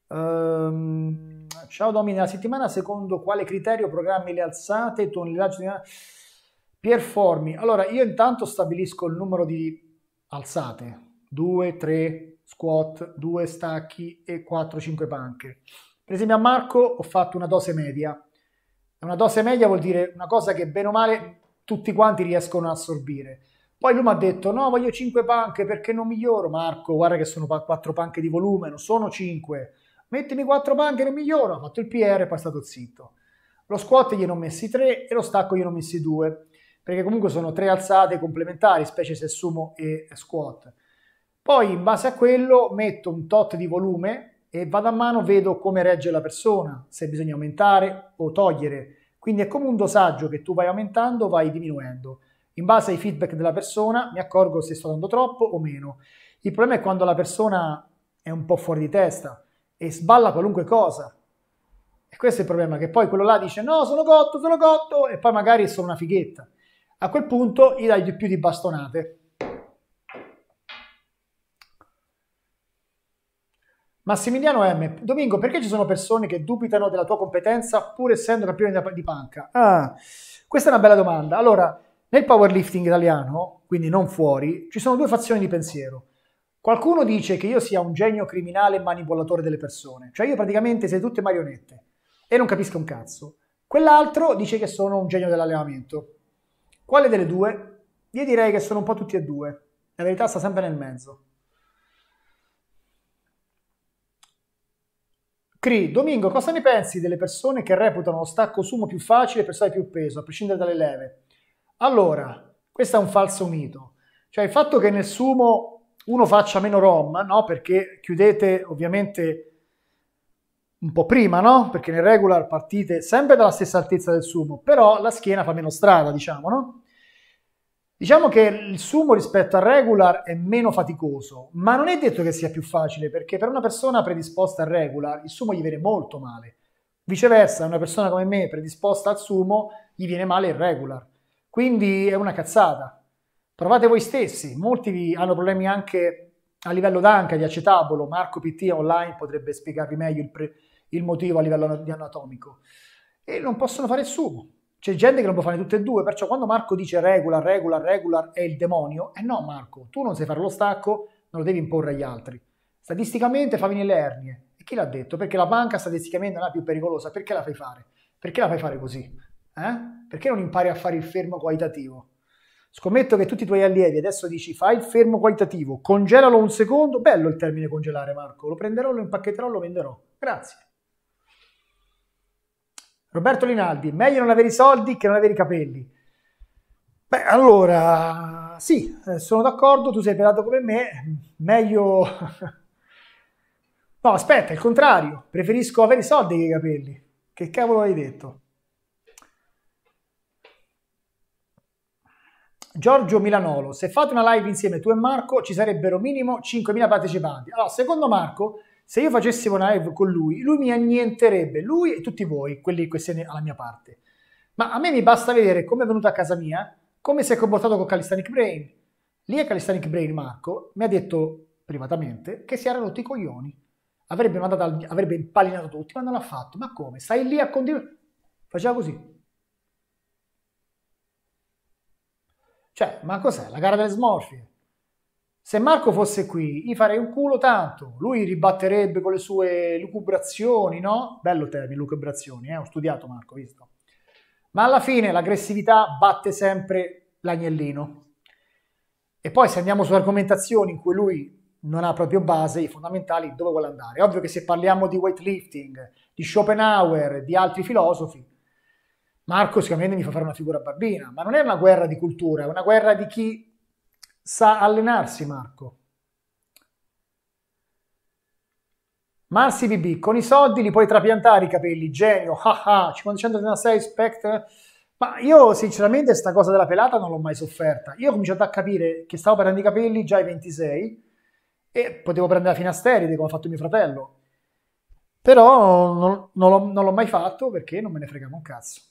S1: Um, ciao Domini, la settimana secondo quale criterio programmi le alzate, tonnellaggio di... Pierformi. Allora, io intanto stabilisco il numero di alzate. 2, 3, squat, due stacchi e 4-5 panche. Per esempio a Marco ho fatto una dose media. Una dose media vuol dire una cosa che bene o male tutti quanti riescono a assorbire. Poi lui mi ha detto no voglio 5 panche perché non miglioro. Marco guarda che sono 4 panche di volume, non sono 5. Mettimi 4 panche non miglioro. Ha fatto il PR e poi è stato zitto. Lo squat gli ho messi 3 e lo stacco gli ho messi 2 perché comunque sono tre alzate complementari, specie se sumo e squat. Poi in base a quello metto un tot di volume e vado a mano, vedo come regge la persona, se bisogna aumentare o togliere. Quindi è come un dosaggio che tu vai aumentando, vai diminuendo. In base ai feedback della persona mi accorgo se sto dando troppo o meno. Il problema è quando la persona è un po' fuori di testa e sballa qualunque cosa. E questo è il problema, che poi quello là dice no, sono cotto, sono cotto, e poi magari è solo una fighetta. A quel punto gli dai di più di bastonate. Massimiliano M. Domingo, perché ci sono persone che dubitano della tua competenza pur essendo campione di panca? Ah, questa è una bella domanda. Allora, nel powerlifting italiano, quindi non fuori, ci sono due fazioni di pensiero. Qualcuno dice che io sia un genio criminale e manipolatore delle persone, cioè io praticamente siete tutte marionette e non capisco un cazzo. Quell'altro dice che sono un genio dell'allenamento. Quale delle due? Io direi che sono un po' tutti e due. La verità sta sempre nel mezzo. Cri, Domingo, cosa ne pensi delle persone che reputano lo stacco sumo più facile per sai più peso, a prescindere dalle leve? Allora, questo è un falso mito. Cioè il fatto che nel sumo uno faccia meno ROM, no? Perché chiudete ovviamente un po' prima, no? Perché nel regular partite sempre dalla stessa altezza del sumo, però la schiena fa meno strada, diciamo, no? Diciamo che il sumo rispetto al regular è meno faticoso, ma non è detto che sia più facile, perché per una persona predisposta al regular il sumo gli viene molto male. Viceversa, una persona come me predisposta al sumo gli viene male il regular. Quindi è una cazzata. Provate voi stessi, molti hanno problemi anche a livello d'anca, di acetabolo, Marco PT online potrebbe spiegarvi meglio il, il motivo a livello di anatomico. E non possono fare il sumo. C'è gente che non può fare tutte e due, perciò quando Marco dice regular, regular, regular è il demonio, eh no Marco, tu non sai fare lo stacco, non lo devi imporre agli altri. Statisticamente fa venire le ernie. E chi l'ha detto? Perché la banca statisticamente non è più pericolosa, perché la fai fare? Perché la fai fare così? Eh? Perché non impari a fare il fermo qualitativo? Scommetto che tutti i tuoi allievi adesso dici fai il fermo qualitativo, congelalo un secondo, bello il termine congelare Marco, lo prenderò, lo impacchetterò, lo venderò. Grazie. Roberto Linaldi, meglio non avere i soldi che non avere i capelli. Beh, allora, sì, eh, sono d'accordo, tu sei pelato come me, meglio... No, aspetta, è il contrario, preferisco avere i soldi che i capelli. Che cavolo hai detto? Giorgio Milanolo, se fate una live insieme tu e Marco ci sarebbero minimo 5.000 partecipanti. Allora, secondo Marco se io facessimo una live con lui, lui mi annienterebbe, lui e tutti voi, quelli che siete alla mia parte. Ma a me mi basta vedere come è venuto a casa mia, come si è comportato con Calisthenic Brain. Lì a Calisthenic Brain Marco mi ha detto privatamente che si erano rotti i coglioni. Avrebbe, mandato avrebbe impallinato tutti, ma non l'ha fatto. Ma come? Stai lì a continuare? Faceva così. Cioè, ma cos'è? La gara delle smorfie? Se Marco fosse qui, gli farei un culo tanto, lui ribatterebbe con le sue lucubrazioni, no? Bello termine, lucubrazioni, eh? ho studiato Marco, visto? Ma alla fine l'aggressività batte sempre l'agnellino. E poi se andiamo su argomentazioni in cui lui non ha proprio base, i fondamentali, dove vuole andare? È ovvio che se parliamo di weightlifting, di Schopenhauer, di altri filosofi, Marco sicuramente mi fa fare una figura barbina, ma non è una guerra di cultura, è una guerra di chi sa allenarsi Marco. Marsi BB, con i soldi li puoi trapiantare i capelli, genio, haha, 536 spect. Ma io sinceramente questa cosa della pelata non l'ho mai sofferta. Io ho cominciato a capire che stavo perdendo i capelli già ai 26 e potevo prendere la finasteride come ha fatto mio fratello. Però non, non l'ho mai fatto perché non me ne fregavo un cazzo.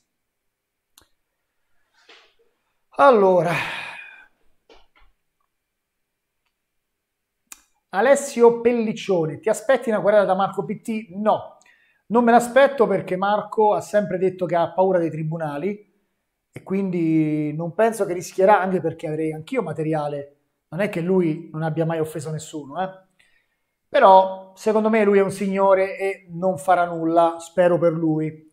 S1: Allora, Alessio Pelliccione, ti aspetti una querela da Marco PT? No, non me l'aspetto perché Marco ha sempre detto che ha paura dei tribunali e quindi non penso che rischierà, anche perché avrei anch'io materiale, non è che lui non abbia mai offeso nessuno, eh? però secondo me lui è un signore e non farà nulla, spero per lui.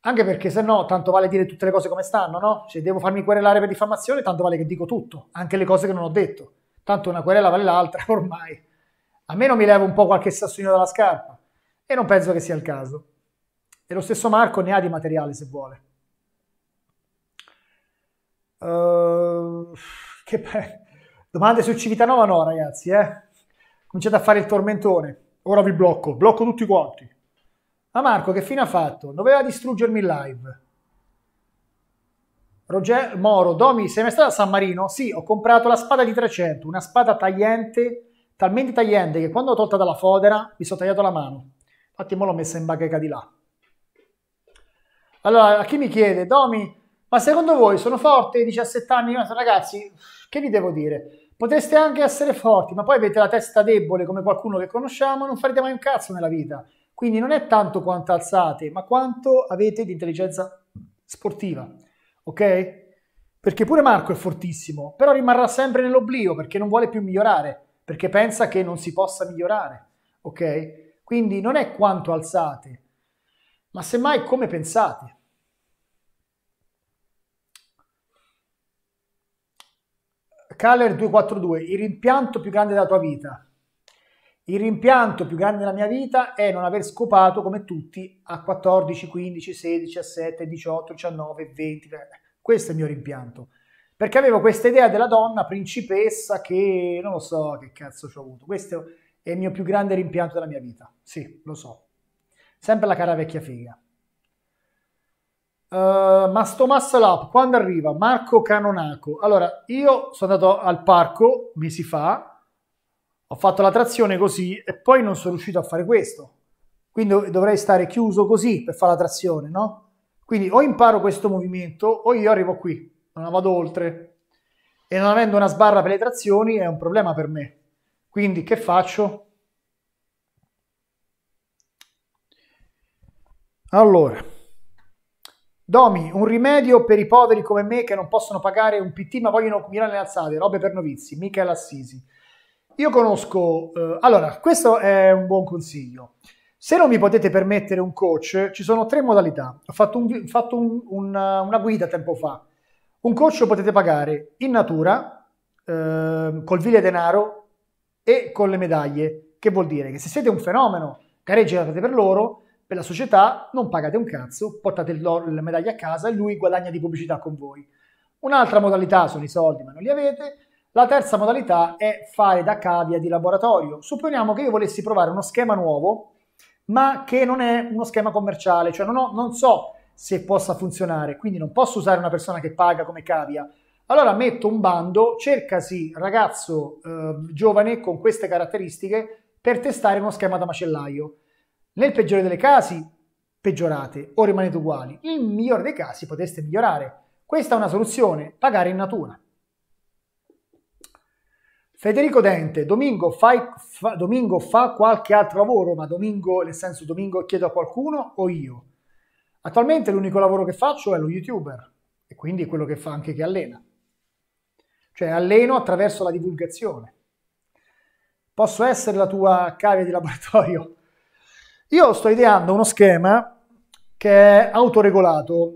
S1: Anche perché se no, tanto vale dire tutte le cose come stanno, no? Se devo farmi querelare per diffamazione, tanto vale che dico tutto, anche le cose che non ho detto tanto una querela vale l'altra ormai, a meno mi levo un po' qualche sassolino dalla scarpa e non penso che sia il caso. E lo stesso Marco ne ha di materiale se vuole. Uh, che bello. Domande su Civitanova no, ragazzi, eh. Cominciate a fare il tormentone. Ora vi blocco, blocco tutti quanti. Ma Marco che fine ha fatto? Doveva distruggermi live. Roger Moro, Domi, sei mai stato a San Marino? Sì, ho comprato la spada di 300, una spada tagliente, talmente tagliente che quando l'ho tolta dalla fodera mi sono tagliato la mano. Infatti mo l'ho messa in bacheca di là. Allora, a chi mi chiede, Domi, ma secondo voi sono forte ai 17 anni? Ragazzi, che vi devo dire? Potreste anche essere forti, ma poi avete la testa debole come qualcuno che conosciamo non farete mai un cazzo nella vita. Quindi non è tanto quanto alzate, ma quanto avete di intelligenza sportiva ok? Perché pure Marco è fortissimo, però rimarrà sempre nell'oblio perché non vuole più migliorare, perché pensa che non si possa migliorare, ok? Quindi non è quanto alzate, ma semmai come pensate. Caller 242, il rimpianto più grande della tua vita. Il rimpianto più grande della mia vita è non aver scopato come tutti a 14, 15, 16, 17, 18, 19, 20. Questo è il mio rimpianto. Perché avevo questa idea della donna principessa che non lo so che cazzo ci ho avuto. Questo è il mio più grande rimpianto della mia vita. Sì, lo so. Sempre la cara vecchia figa. Uh, ma muscle up quando arriva? Marco Canonaco. Allora, io sono andato al parco mesi fa ho fatto la trazione così e poi non sono riuscito a fare questo. Quindi dovrei stare chiuso così per fare la trazione, no? Quindi o imparo questo movimento o io arrivo qui, non vado oltre. E non avendo una sbarra per le trazioni è un problema per me. Quindi che faccio? Allora, Domi, un rimedio per i poveri come me che non possono pagare un PT ma vogliono mirare le alzate, robe per novizi, Michele Assisi. Io conosco, eh, allora, questo è un buon consiglio. Se non mi potete permettere un coach, ci sono tre modalità. Ho fatto, un, fatto un, una, una, guida tempo fa. Un coach lo potete pagare in natura, eh, col vile denaro e con le medaglie. Che vuol dire che se siete un fenomeno, gareggiate per loro, per la società, non pagate un cazzo, portate le medaglie a casa e lui guadagna di pubblicità con voi. Un'altra modalità sono i soldi, ma non li avete. La terza modalità è fare da cavia di laboratorio. Supponiamo che io volessi provare uno schema nuovo, ma che non è uno schema commerciale, cioè non, ho, non so se possa funzionare, quindi non posso usare una persona che paga come cavia. Allora metto un bando, cercasi ragazzo eh, giovane con queste caratteristiche per testare uno schema da macellaio. Nel peggiore dei casi peggiorate o rimanete uguali, nel migliore dei casi poteste migliorare. Questa è una soluzione, pagare in natura. Federico Dente, Domingo, fai, fa, Domingo fa qualche altro lavoro, ma Domingo, nel senso Domingo chiedo a qualcuno o io? Attualmente l'unico lavoro che faccio è lo youtuber e quindi quello che fa anche che allena. Cioè alleno attraverso la divulgazione. Posso essere la tua cavia di laboratorio? Io sto ideando uno schema che è autoregolato,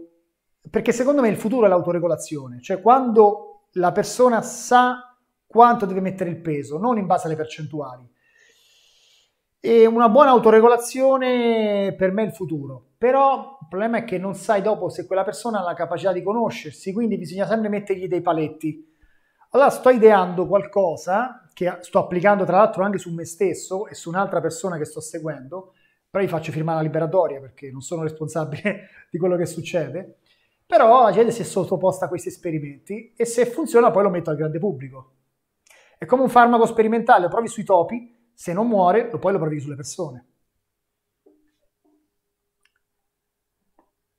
S1: perché secondo me il futuro è l'autoregolazione, cioè quando la persona sa quanto deve mettere il peso, non in base alle percentuali. E una buona autoregolazione per me è il futuro, però il problema è che non sai dopo se quella persona ha la capacità di conoscersi, quindi bisogna sempre mettergli dei paletti. Allora sto ideando qualcosa che sto applicando tra l'altro anche su me stesso e su un'altra persona che sto seguendo, però gli faccio firmare la liberatoria perché non sono responsabile di quello che succede, però la gente si è sottoposta a questi esperimenti e se funziona poi lo metto al grande pubblico. È come un farmaco sperimentale, lo provi sui topi, se non muore, lo poi lo provi sulle persone.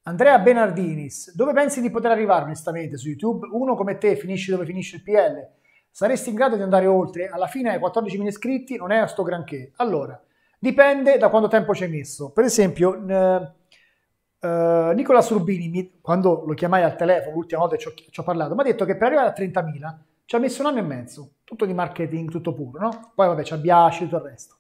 S1: Andrea Benardinis, dove pensi di poter arrivare onestamente su YouTube? Uno come te finisci dove finisce il PL. Saresti in grado di andare oltre? Alla fine hai 14.000 iscritti, non è a sto granché. Allora, dipende da quanto tempo ci hai messo. Per esempio, eh, eh, Nicola Surbini, quando lo chiamai al telefono l'ultima volta che ci ho, ci ho parlato, mi ha detto che per arrivare a 30.000 ci ha messo un anno e mezzo, tutto di marketing, tutto puro, no? Poi vabbè, ci Biasci e tutto il resto.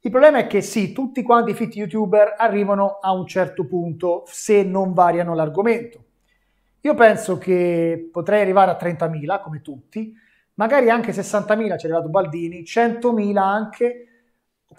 S1: Il problema è che sì, tutti quanti i fit youtuber arrivano a un certo punto se non variano l'argomento. Io penso che potrei arrivare a 30.000 come tutti, magari anche 60.000 ci è arrivato Baldini, 100.000 anche,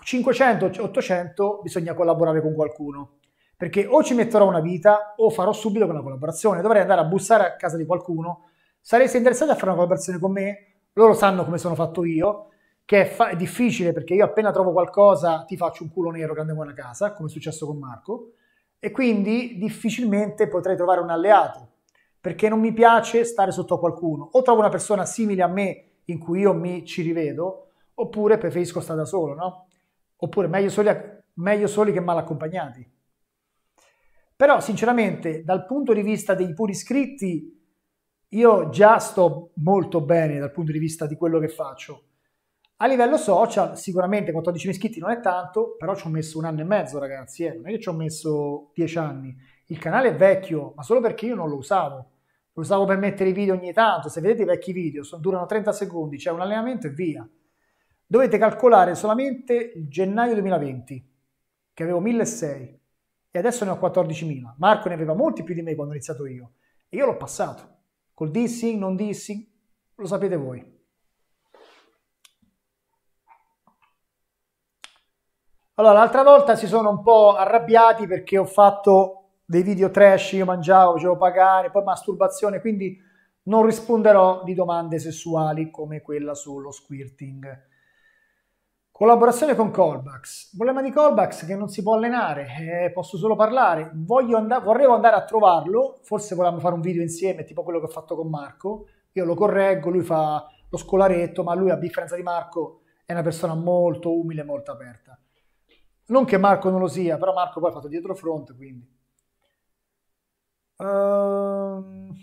S1: 500, 800 bisogna collaborare con qualcuno. Perché o ci metterò una vita o farò subito una collaborazione. Dovrei andare a bussare a casa di qualcuno sareste interessati a fare una collaborazione con me? Loro sanno come sono fatto io, che è, fa- è difficile perché io appena trovo qualcosa ti faccio un culo nero che andiamo a casa, come è successo con Marco, e quindi difficilmente potrei trovare un alleato perché non mi piace stare sotto a qualcuno. O trovo una persona simile a me in cui io mi ci rivedo, oppure preferisco stare da solo, no? Oppure meglio soli, a, meglio soli che mal accompagnati. Però sinceramente, dal punto di vista dei puri iscritti, io già sto molto bene dal punto di vista di quello che faccio. A livello social, sicuramente 14.000 iscritti non è tanto, però ci ho messo un anno e mezzo, ragazzi. Eh. Non è che ci ho messo 10 anni. Il canale è vecchio, ma solo perché io non lo usavo. Lo usavo per mettere i video ogni tanto. Se vedete i vecchi video, sono, durano 30 secondi, c'è cioè un allenamento e via. Dovete calcolare solamente il gennaio 2020, che avevo 1.600 e adesso ne ho 14.000. Marco ne aveva molti più di me quando ho iniziato io e io l'ho passato. Col dissing, non dissing, lo sapete voi. Allora, l'altra volta si sono un po' arrabbiati perché ho fatto dei video trash, io mangiavo, facevo pagare, poi masturbazione, quindi non risponderò di domande sessuali come quella sullo squirting. Collaborazione con Colbax. Problema di Colbax che non si può allenare, eh, posso solo parlare. And vorrevo andare a trovarlo, forse volevamo fare un video insieme, tipo quello che ho fatto con Marco. Io lo correggo, lui fa lo scolaretto, ma lui a differenza di Marco è una persona molto umile, molto aperta. Non che Marco non lo sia, però Marco poi ha fatto dietro fronte, quindi. Uh,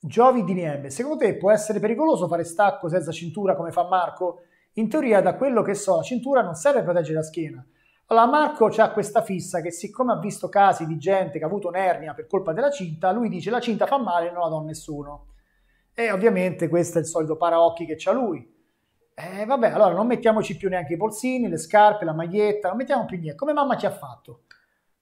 S1: Giovi di Niebbe, secondo te può essere pericoloso fare stacco senza cintura come fa Marco? In teoria, da quello che so, la cintura non serve a proteggere la schiena. Allora Marco ha questa fissa che siccome ha visto casi di gente che ha avuto un'ernia per colpa della cinta, lui dice la cinta fa male e non la do a nessuno. E ovviamente questo è il solito paraocchi che c'ha lui. E vabbè, allora non mettiamoci più neanche i polsini, le scarpe, la maglietta, non mettiamo più niente. Come mamma ci ha fatto?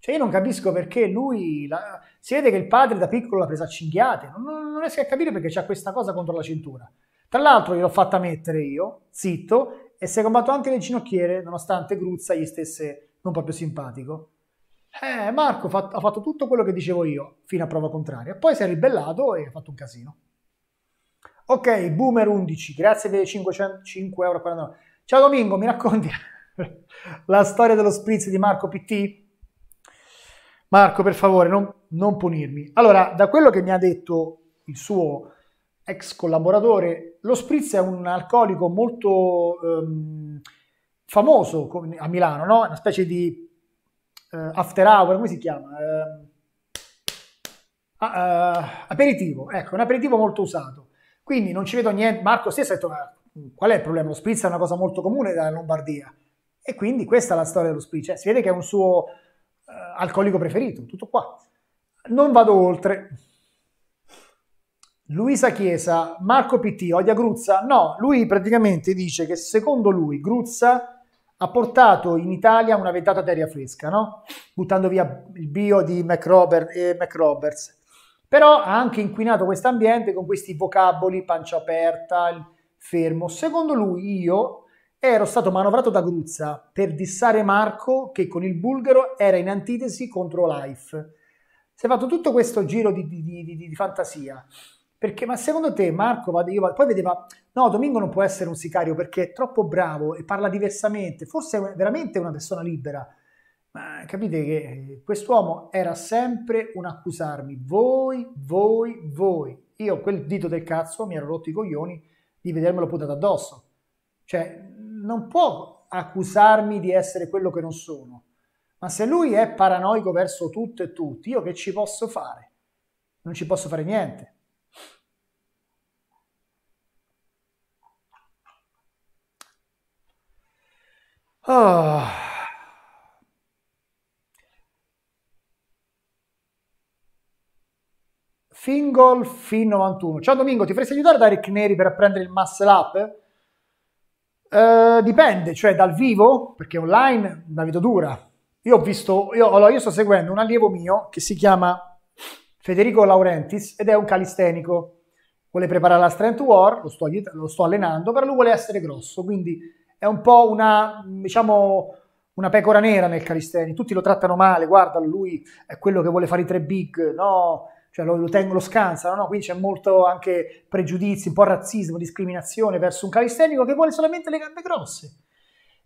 S1: Cioè io non capisco perché lui... La... Si vede che il padre da piccolo l'ha presa a cinghiate. Non, non, non riesco a capire perché c'ha questa cosa contro la cintura. Tra l'altro gliel'ho fatta mettere io, zitto, e si è combattuto anche le ginocchiere, nonostante Gruzza gli stesse non proprio simpatico. Eh, Marco ha fatto, ha fatto tutto quello che dicevo io, fino a prova contraria. Poi si è ribellato e ha fatto un casino. Ok, Boomer 11, grazie per 5,49€. Ciao Domingo, mi racconti la storia dello spritz di Marco PT? Marco, per favore, non, non punirmi. Allora, da quello che mi ha detto il suo ex collaboratore. Lo Spritz è un alcolico molto ehm, famoso a Milano, no? una specie di eh, after hour, come si chiama? Eh, ah, eh, aperitivo, ecco, un aperitivo molto usato. Quindi non ci vedo niente, Marco stesso ha detto, ma ah, qual è il problema? Lo Spritz è una cosa molto comune dalla Lombardia. E quindi questa è la storia dello Spritz, cioè, si vede che è un suo eh, alcolico preferito, tutto qua. Non vado oltre. Luisa Chiesa, Marco Pitti, odia Gruzza? No, lui praticamente dice che secondo lui Gruzza ha portato in Italia una ventata d'aria fresca, no? buttando via il bio di McRobert, eh, McRoberts. Però ha anche inquinato questo ambiente con questi vocaboli, pancia aperta, fermo. Secondo lui io ero stato manovrato da Gruzza per dissare Marco che con il bulgaro era in antitesi contro Life. Si è fatto tutto questo giro di, di, di, di fantasia. Perché, ma secondo te Marco, vado, io vado, poi vedeva, no, Domingo non può essere un sicario perché è troppo bravo e parla diversamente, forse è veramente una persona libera. Ma capite che eh, quest'uomo era sempre un accusarmi, voi, voi, voi. Io quel dito del cazzo mi ero rotto i coglioni di vedermelo puntato addosso. Cioè, non può accusarmi di essere quello che non sono. Ma se lui è paranoico verso tutto e tutti, io che ci posso fare? Non ci posso fare niente. Oh. Fingol Fin91. Ciao Domingo, ti faresti aiutare da Rick Neri per prendere il muscle up? Eh, dipende, cioè dal vivo, perché online la vedo dura. Io ho visto, io, allora, io sto seguendo un allievo mio che si chiama Federico Laurentis ed è un calistenico. Vuole preparare la strength war, lo sto, lo sto allenando, però lui vuole essere grosso, quindi è un po' una, diciamo, una pecora nera nel Calisteni, tutti lo trattano male, guarda lui è quello che vuole fare i tre big, no, cioè lo, lo tengo, lo scansano, no? quindi c'è molto anche pregiudizi, un po' razzismo, discriminazione verso un calistenico che vuole solamente le gambe grosse.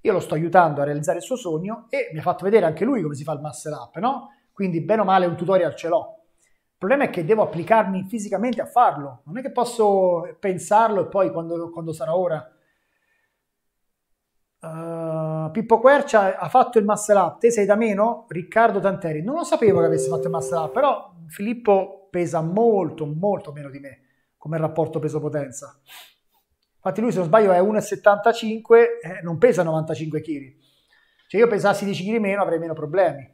S1: Io lo sto aiutando a realizzare il suo sogno e mi ha fatto vedere anche lui come si fa il muscle up, no? Quindi bene o male un tutorial ce l'ho. Il problema è che devo applicarmi fisicamente a farlo, non è che posso pensarlo e poi quando, quando sarà ora eh, Pippo Quercia ha fatto il muscle up, te sei da meno? Riccardo Tanteri, non lo sapevo che avesse fatto il muscle up, però Filippo pesa molto, molto meno di me come rapporto peso-potenza. Infatti lui se non sbaglio è 1,75, eh, non pesa 95 kg. Cioè io pesassi 10 kg meno avrei meno problemi.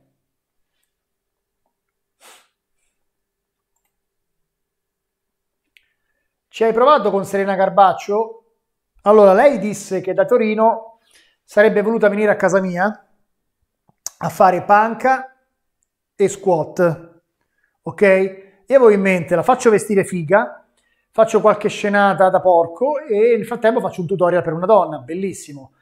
S1: Ci hai provato con Serena Garbaccio? Allora, lei disse che da Torino sarebbe voluta venire a casa mia a fare panca e squat, ok? E avevo in mente, la faccio vestire figa, faccio qualche scenata da porco e nel frattempo faccio un tutorial per una donna, bellissimo.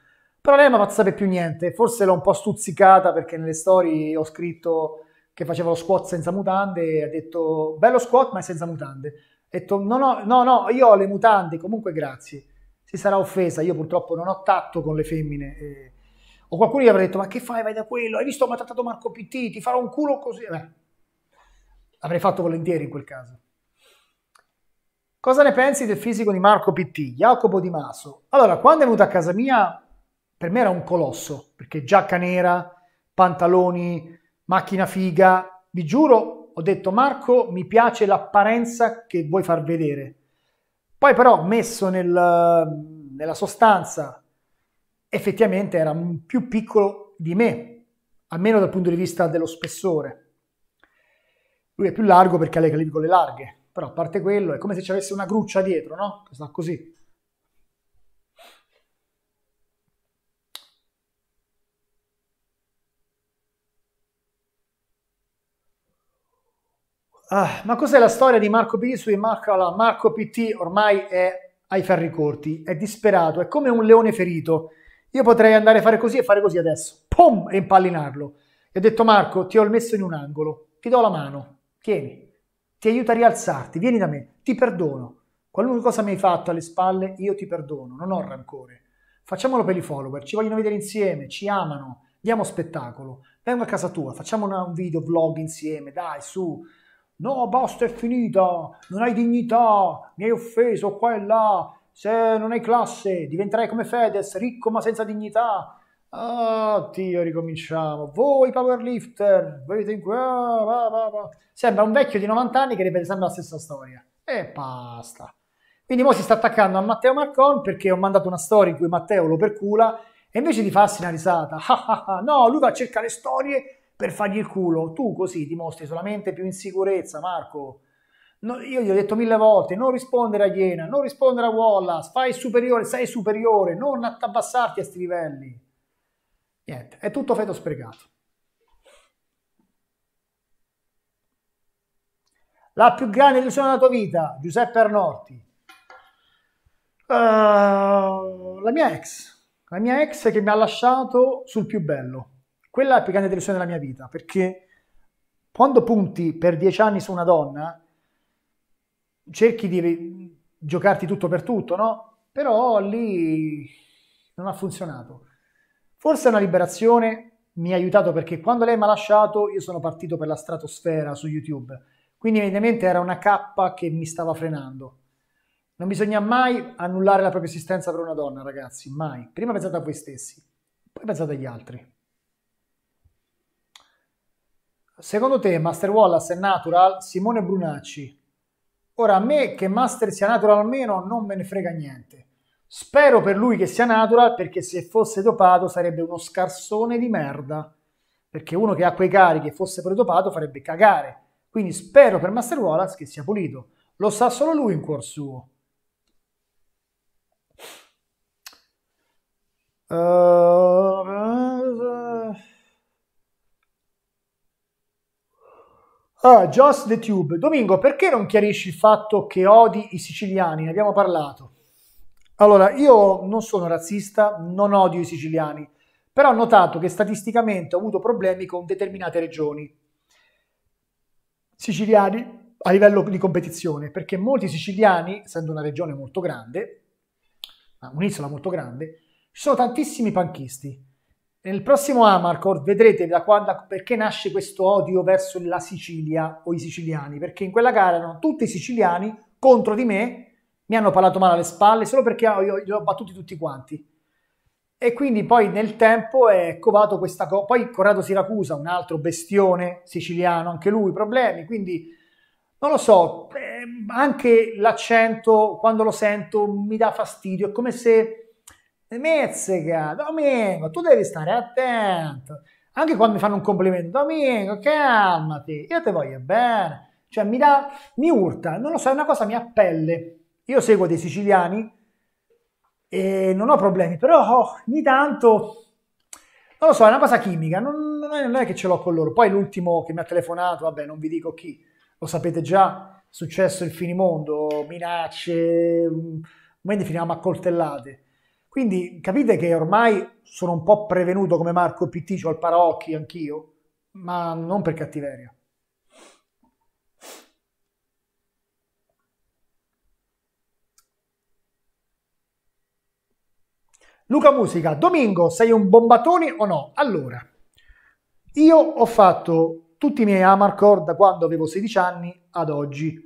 S1: Però lei non sapeva più niente, forse l'ho un po' stuzzicata perché nelle storie ho scritto che facevo lo squat senza mutande e ha detto bello squat ma è senza mutande. Ho detto no no no no, io ho le mutande, comunque grazie si sarà offesa, io purtroppo non ho tatto con le femmine. Eh, o qualcuno gli avrà detto, ma che fai, vai da quello, hai visto come ha trattato Marco Pitti, ti farò un culo così. Beh, avrei fatto volentieri in quel caso. Cosa ne pensi del fisico di Marco Pitti, Jacopo Di Maso? Allora, quando è venuto a casa mia, per me era un colosso, perché giacca nera, pantaloni, macchina figa, vi giuro, ho detto Marco, mi piace l'apparenza che vuoi far vedere. Poi però messo nel, nella sostanza effettivamente era più piccolo di me, almeno dal punto di vista dello spessore. Lui è più largo perché ha le clavicole larghe, però a parte quello è come se ci avesse una gruccia dietro, no? Sta così. Ah, ma cos'è la storia di Marco Birisui? sui allora, Marco PT ormai è ai ferri corti, è disperato, è come un leone ferito. Io potrei andare a fare così e fare così adesso, pum, e impallinarlo. Gli ho detto Marco, ti ho messo in un angolo, ti do la mano, tieni, ti aiuta a rialzarti, vieni da me, ti perdono. Qualunque cosa mi hai fatto alle spalle, io ti perdono, non ho rancore. Facciamolo per i follower, ci vogliono vedere insieme, ci amano, diamo spettacolo. Vengo a casa tua, facciamo una, un video, vlog insieme, dai, su, No, basta, è finita, non hai dignità, mi hai offeso qua e là, se non hai classe diventerai come Fedez, ricco ma senza dignità. Ah, Dio, ricominciamo. Voi powerlifter, vedete in qua, ah, va, va, va. Sembra un vecchio di 90 anni che ripete sempre la stessa storia. E basta. Quindi mo si sta attaccando a Matteo Marcon perché ho mandato una storia in cui Matteo lo percula e invece di farsi una risata, no, lui va a cercare storie per fargli il culo. Tu così ti mostri solamente più insicurezza, Marco. No, io gli ho detto mille volte, non rispondere a Iena, non rispondere a Wallace, fai superiore, sei superiore, non abbassarti a sti livelli. Niente, è tutto feto sprecato. La più grande illusione della tua vita, Giuseppe Arnorti. Uh, la mia ex, la mia ex che mi ha lasciato sul più bello. Quella è la più grande delusione della mia vita, perché quando punti per dieci anni su una donna, cerchi di giocarti tutto per tutto, no? Però lì non ha funzionato. Forse una liberazione, mi ha aiutato perché quando lei mi ha lasciato io sono partito per la stratosfera su YouTube, quindi evidentemente era una cappa che mi stava frenando. Non bisogna mai annullare la propria esistenza per una donna, ragazzi, mai. Prima pensate a voi stessi, poi pensate agli altri. Secondo te Master Wallace è natural? Simone Brunacci. Ora a me che Master sia natural almeno non me ne frega niente. Spero per lui che sia natural perché se fosse dopato sarebbe uno scarsone di merda. Perché uno che ha quei carichi e fosse dopato farebbe cagare. Quindi spero per Master Wallace che sia pulito. Lo sa solo lui in cuor suo. Uh... Ah, Joss The Tube. Domingo, perché non chiarisci il fatto che odi i siciliani? Ne abbiamo parlato. Allora, io non sono razzista, non odio i siciliani, però ho notato che statisticamente ho avuto problemi con determinate regioni siciliani a livello di competizione, perché molti siciliani, essendo una regione molto grande, un'isola molto grande, ci sono tantissimi panchisti nel prossimo Amarcord vedrete da quando, perché nasce questo odio verso la Sicilia o i siciliani, perché in quella gara erano tutti i siciliani contro di me, mi hanno parlato male alle spalle solo perché io li ho battuti tutti quanti. E quindi poi nel tempo è covato questa cosa. Poi Corrado Siracusa, un altro bestione siciliano, anche lui problemi, quindi non lo so, ehm, anche l'accento quando lo sento mi dà fastidio, è come se Mezzica, Domingo, tu devi stare attento. Anche quando mi fanno un complimento, Domingo, calmati, io ti voglio bene. Cioè mi, da, mi urta, non lo so, è una cosa mi appelle. Io seguo dei siciliani e non ho problemi, però oh, ogni tanto non lo so, è una cosa chimica, non, non, è, non, è, che ce l'ho con loro. Poi l'ultimo che mi ha telefonato, vabbè, non vi dico chi, lo sapete già, è successo il finimondo, minacce, mm, finiamo a coltellate. Quindi capite che ormai sono un po' prevenuto come Marco Pitticio al paraocchi anch'io, ma non per cattiveria. Luca Musica, Domingo, sei un bombatone o no? Allora, io ho fatto tutti i miei Amarcord da quando avevo 16 anni ad oggi.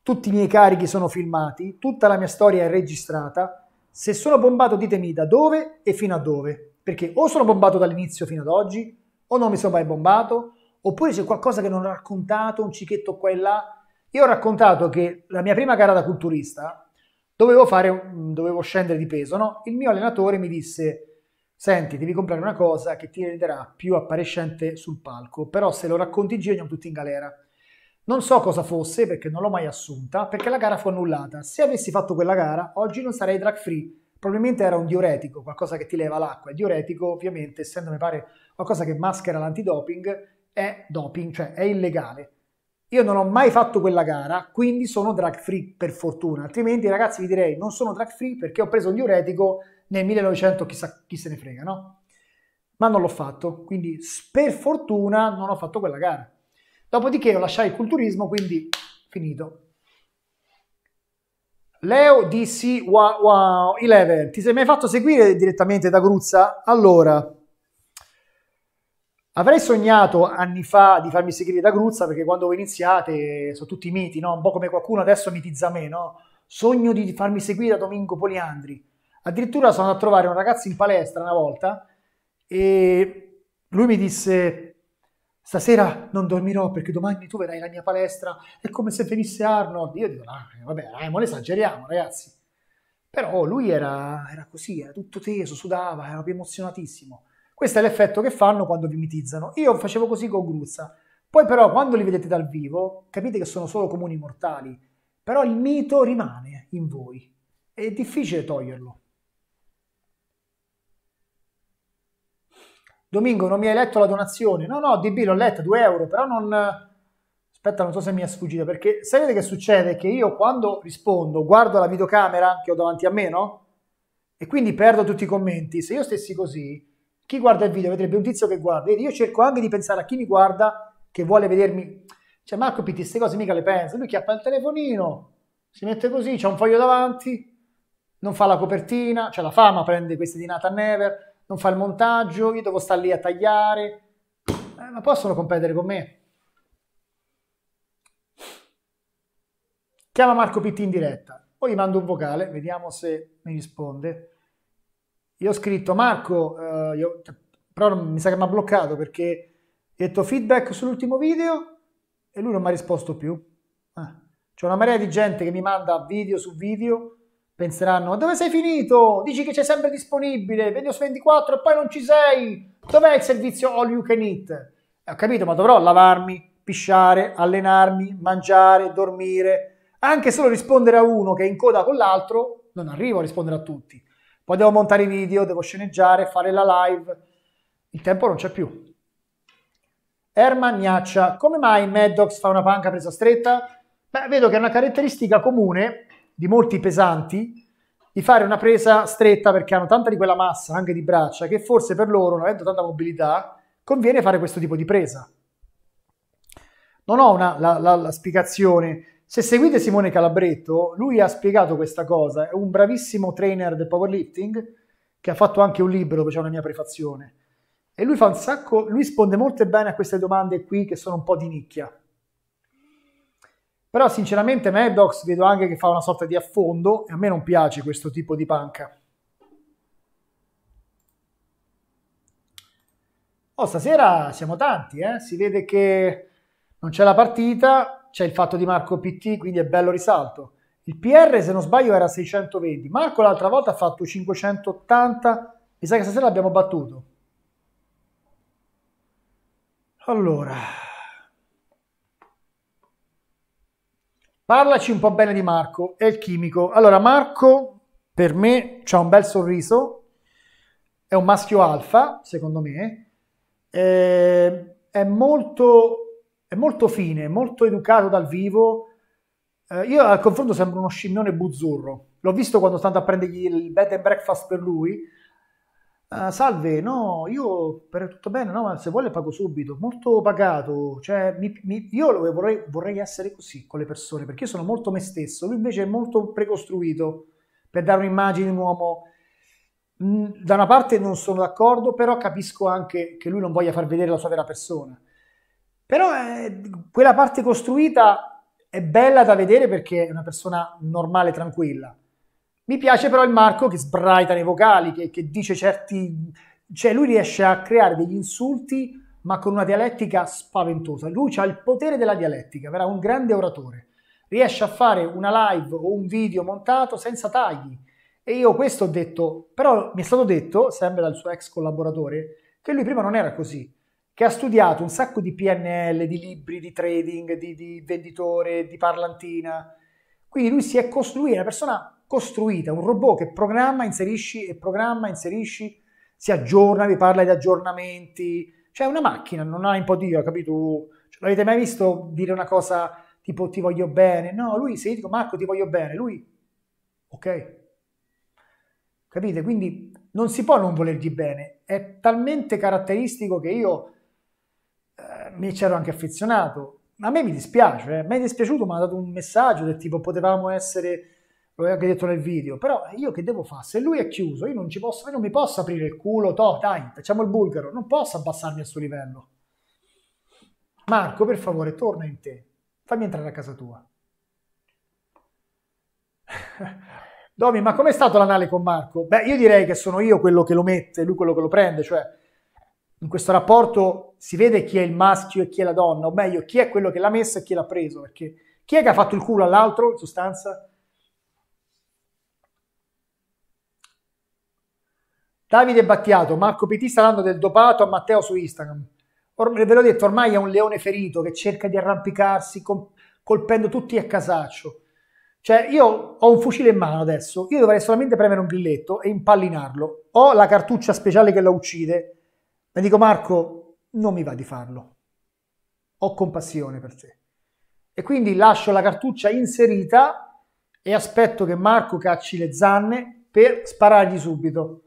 S1: Tutti i miei carichi sono filmati, tutta la mia storia è registrata se sono bombato ditemi da dove e fino a dove, perché o sono bombato dall'inizio fino ad oggi, o non mi sono mai bombato, oppure c'è qualcosa che non ho raccontato, un cichetto qua e là. Io ho raccontato che la mia prima gara da culturista dovevo, fare, dovevo scendere di peso, no? Il mio allenatore mi disse, senti, devi comprare una cosa che ti renderà più appariscente sul palco, però se lo racconti in giro andiamo tutti in galera. Non so cosa fosse perché non l'ho mai assunta, perché la gara fu annullata. Se avessi fatto quella gara, oggi non sarei drug free. Probabilmente era un diuretico, qualcosa che ti leva l'acqua. Il diuretico, ovviamente, essendo mi pare qualcosa che maschera l'antidoping, è doping, cioè è illegale. Io non ho mai fatto quella gara, quindi sono drug free per fortuna, altrimenti ragazzi vi direi non sono drug free perché ho preso un diuretico nel 1900, chissà chi se ne frega, no? Ma non l'ho fatto, quindi per fortuna non ho fatto quella gara. Dopodiché lasciai il culturismo, quindi finito. Leo DC wow, wow, 11, ti sei mai fatto seguire direttamente da Gruzza? Allora, avrei sognato anni fa di farmi seguire da Gruzza perché quando voi iniziate sono tutti miti, no? un po' come qualcuno adesso mitizza me, no? sogno di farmi seguire da Domingo Poliandri. Addirittura sono andato a trovare un ragazzo in palestra una volta e lui mi disse stasera non dormirò perché domani tu vedrai la mia palestra, è come se venisse Arnold. Io dico, ah, vabbè, Raimon esageriamo ragazzi. Però lui era, era, così, era tutto teso, sudava, era emozionatissimo. Questo è l'effetto che fanno quando vi mitizzano. Io facevo così con Gruzza. Poi però quando li vedete dal vivo capite che sono solo comuni mortali, però il mito rimane in voi. È difficile toglierlo. Domingo non mi hai letto la donazione. No, no, DB l'ho letta, 2 euro, però non... Aspetta, non so se mi è sfuggita, perché sapete che succede? Che io quando rispondo guardo la videocamera che ho davanti a me, no? E quindi perdo tutti i commenti. Se io stessi così, chi guarda il video vedrebbe un tizio che guarda. Vedi, io cerco anche di pensare a chi mi guarda, che vuole vedermi. Cioè, Marco Pitti, queste cose mica le pensa. Lui chiappa il telefonino, si mette così, c'è un foglio davanti, non fa la copertina, c'è la fama, prende queste di Nathan Never non fa il montaggio, io devo stare lì a tagliare, eh, ma possono competere con me. Chiama Marco Pitti in diretta, poi gli mando un vocale, vediamo se mi risponde. Io ho scritto Marco, eh, io, cioè, però mi sa che mi ha bloccato perché ho detto feedback sull'ultimo video e lui non mi ha risposto più. Ah. C'è una marea di gente che mi manda video su video penseranno ma dove sei finito? Dici che c'è sempre disponibile, vendi su 24 e poi non ci sei. Dov'è il servizio all you can eat? Eh, ho capito, ma dovrò lavarmi, pisciare, allenarmi, mangiare, dormire. Anche solo rispondere a uno che è in coda con l'altro, non arrivo a rispondere a tutti. Poi devo montare i video, devo sceneggiare, fare la live. Il tempo non c'è più. Herman Gnaccia, come mai Maddox fa una panca presa stretta? Beh, vedo che è una caratteristica comune di molti pesanti di fare una presa stretta perché hanno tanta di quella massa anche di braccia che forse per loro, non avendo tanta mobilità, conviene fare questo tipo di presa. Non ho una, la, la, la spiegazione. Se seguite Simone Calabretto, lui ha spiegato questa cosa, è un bravissimo trainer del powerlifting che ha fatto anche un libro dove c'è una mia prefazione. E lui fa un sacco, lui risponde molto bene a queste domande qui che sono un po' di nicchia. Però sinceramente Maddox vedo anche che fa una sorta di affondo e a me non piace questo tipo di panca. Oh, stasera siamo tanti, eh? si vede che non c'è la partita, c'è il fatto di Marco PT, quindi è bello risalto. Il PR, se non sbaglio, era 620. Marco l'altra volta ha fatto 580. Mi sa che stasera l'abbiamo battuto. Allora... Parlaci un po' bene di Marco, è il chimico. Allora, Marco per me ha un bel sorriso, è un maschio alfa, secondo me, eh, è, molto, è molto fine, molto educato dal vivo. Eh, io al confronto sembro uno scimmione buzzurro. L'ho visto quando stanno a prendere il bed and breakfast per lui Uh, salve, no, io per tutto bene, no, ma se vuole pago subito, molto pagato, cioè mi, mi, io vorrei, vorrei, essere così con le persone, perché io sono molto me stesso, lui invece è molto precostruito per dare un'immagine di un uomo, mh, mm, da una parte non sono d'accordo, però capisco anche che lui non voglia far vedere la sua vera persona, però eh, quella parte costruita è bella da vedere perché è una persona normale, tranquilla, mi piace però il Marco che sbraita nei vocali, che, che dice certi... cioè lui riesce a creare degli insulti ma con una dialettica spaventosa. Lui ha il potere della dialettica, verrà un grande oratore. Riesce a fare una live o un video montato senza tagli. E io questo ho detto, però mi è stato detto, sempre dal suo ex collaboratore, che lui prima non era così, che ha studiato un sacco di PNL, di libri, di trading, di, di venditore, di parlantina. Quindi lui si è costruito, una persona costruita, un robot che programma, inserisci e programma, inserisci, si aggiorna, vi parla di aggiornamenti, cioè una macchina, non ha un po' di io, capito? Cioè, l'avete mai visto dire una cosa tipo ti voglio bene? No, lui se io dico Marco ti voglio bene, lui ok? Capite? Quindi non si può non volergli bene, è talmente caratteristico che io eh, mi c'ero anche affezionato. ma A me mi dispiace, eh. mi è dispiaciuto, mi ha dato un messaggio del tipo potevamo essere l'ho anche detto nel video, però io che devo fare? Se lui è chiuso, io non ci posso, io non mi posso aprire il culo, toh, dai, facciamo il bulgaro, non posso abbassarmi al suo livello. Marco, per favore, torna in te, fammi entrare a casa tua. Domi, ma com'è stato l'anale con Marco? Beh, io direi che sono io quello che lo mette, lui quello che lo prende, cioè in questo rapporto si vede chi è il maschio e chi è la donna, o meglio, chi è quello che l'ha messa e chi l'ha preso, perché chi è che ha fatto il culo all'altro, in sostanza? Davide Battiato, Marco PT sta dando del dopato a Matteo su Instagram. Or, ve l'ho detto, ormai è un leone ferito che cerca di arrampicarsi com, colpendo tutti a casaccio. Cioè, io ho un fucile in mano adesso, io dovrei solamente premere un grilletto e impallinarlo. Ho la cartuccia speciale che la uccide, ma dico Marco, non mi va di farlo. Ho compassione per te. E quindi lascio la cartuccia inserita e aspetto che Marco cacci le zanne per sparargli subito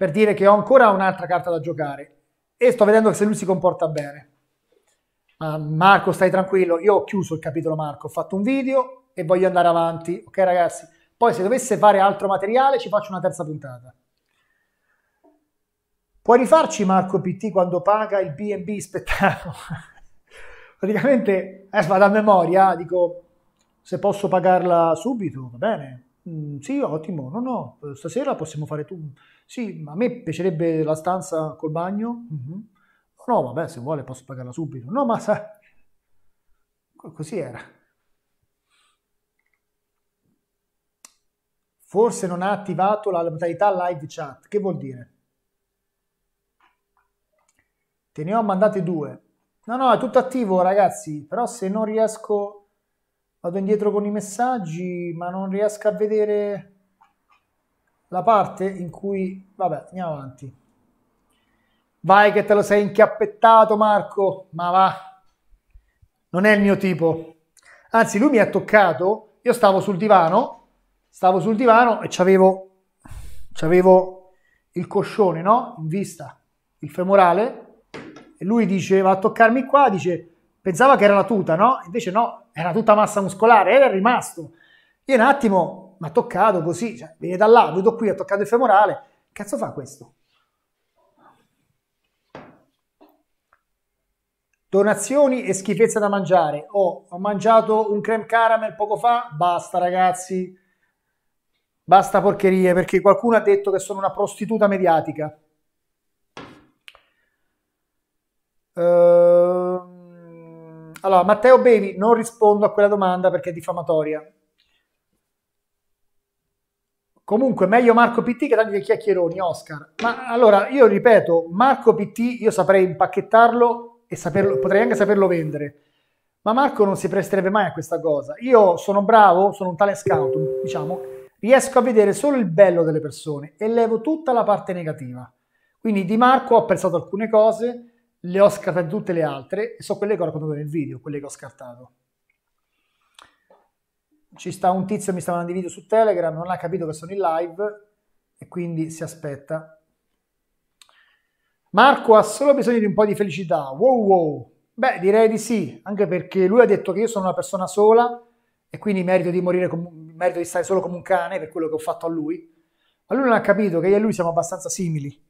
S1: per dire che ho ancora un'altra carta da giocare e sto vedendo se lui si comporta bene. Ma Marco, stai tranquillo, io ho chiuso il capitolo Marco, ho fatto un video e voglio andare avanti, ok ragazzi? Poi se dovesse fare altro materiale ci faccio una terza puntata. Puoi rifarci Marco PT quando paga il BNB spettacolo? Praticamente, adesso vado a memoria, dico se posso pagarla subito, va bene? Mm, sì, ottimo, no no, stasera possiamo fare tu sì, ma a me piacerebbe la stanza col bagno. Uh-huh. No, vabbè, se vuole posso pagarla subito. No, ma sai, così era. Forse non ha attivato la modalità live chat. Che vuol dire? Te ne ho mandate due. No, no, è tutto attivo, ragazzi. Però se non riesco, vado indietro con i messaggi, ma non riesco a vedere la parte in cui... Vabbè, andiamo avanti. Vai che te lo sei inchiappettato Marco, ma va. Non è il mio tipo. Anzi, lui mi ha toccato, io stavo sul divano, stavo sul divano e c'avevo, c'avevo il coscione, no? In vista, il femorale. E lui diceva a toccarmi qua, dice, pensava che era la tuta, no? Invece no, era tutta massa muscolare, era rimasto. Io un attimo ma ha toccato così, cioè, viene da là, vedo qui, ha toccato il femorale, cazzo fa questo? Donazioni e schifezza da mangiare. Oh, ho mangiato un creme caramel poco fa, basta ragazzi, basta porcherie, perché qualcuno ha detto che sono una prostituta mediatica. Ehm... Allora, Matteo Bevi, non rispondo a quella domanda perché è diffamatoria. Comunque, meglio Marco PT che tanti dei chiacchieroni, Oscar. Ma allora, io ripeto, Marco PT io saprei impacchettarlo e saperlo, potrei anche saperlo vendere. Ma Marco non si presterebbe mai a questa cosa. Io sono bravo, sono un tale scout, diciamo, riesco a vedere solo il bello delle persone e levo tutta la parte negativa. Quindi di Marco ho apprezzato alcune cose, le ho scartate tutte le altre e so quelle che ho raccontato nel video, quelle che ho scartato ci sta un tizio mi sta mandando i video su Telegram, non ha capito che sono in live e quindi si aspetta. Marco ha solo bisogno di un po' di felicità. Wow wow. Beh, direi di sì, anche perché lui ha detto che io sono una persona sola e quindi merito di morire com- merito di stare solo come un cane per quello che ho fatto a lui. Ma lui non ha capito che io e lui siamo abbastanza simili.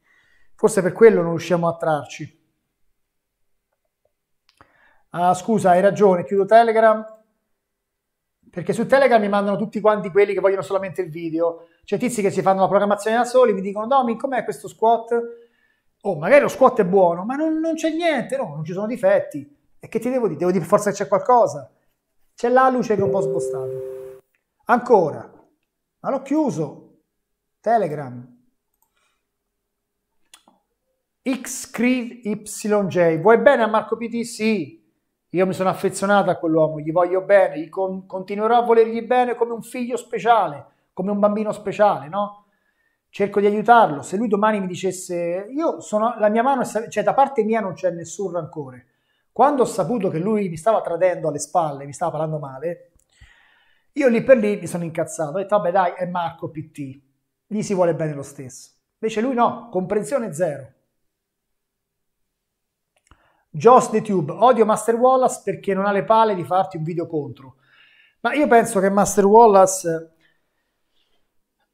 S1: Forse per quello non riusciamo a trarci. Ah, scusa, hai ragione, chiudo Telegram perché su Telegram mi mandano tutti quanti quelli che vogliono solamente il video. C'è tizi che si fanno la programmazione da soli, mi dicono, Domi, com'è questo squat? Oh, magari lo squat è buono, ma non, non c'è niente, no, non ci sono difetti. E che ti devo dire? Devo dire forse che c'è qualcosa. C'è la luce che è un po' spostata. Ancora. Ma l'ho chiuso. Telegram. X Creed YJ. Vuoi bene a Marco PT? Sì. Io mi sono affezionato a quell'uomo, gli voglio bene, gli con, continuerò a volergli bene come un figlio speciale, come un bambino speciale, no? Cerco di aiutarlo. Se lui domani mi dicesse, io sono, la mia mano, è, cioè da parte mia non c'è nessun rancore. Quando ho saputo che lui mi stava tradendo alle spalle, mi stava parlando male, io lì per lì mi sono incazzato. Ho detto, vabbè dai, è Marco PT, gli si vuole bene lo stesso. Invece lui no, comprensione zero. Joss the Tube, odio Master Wallace perché non ha le pale di farti un video contro. Ma io penso che Master Wallace eh,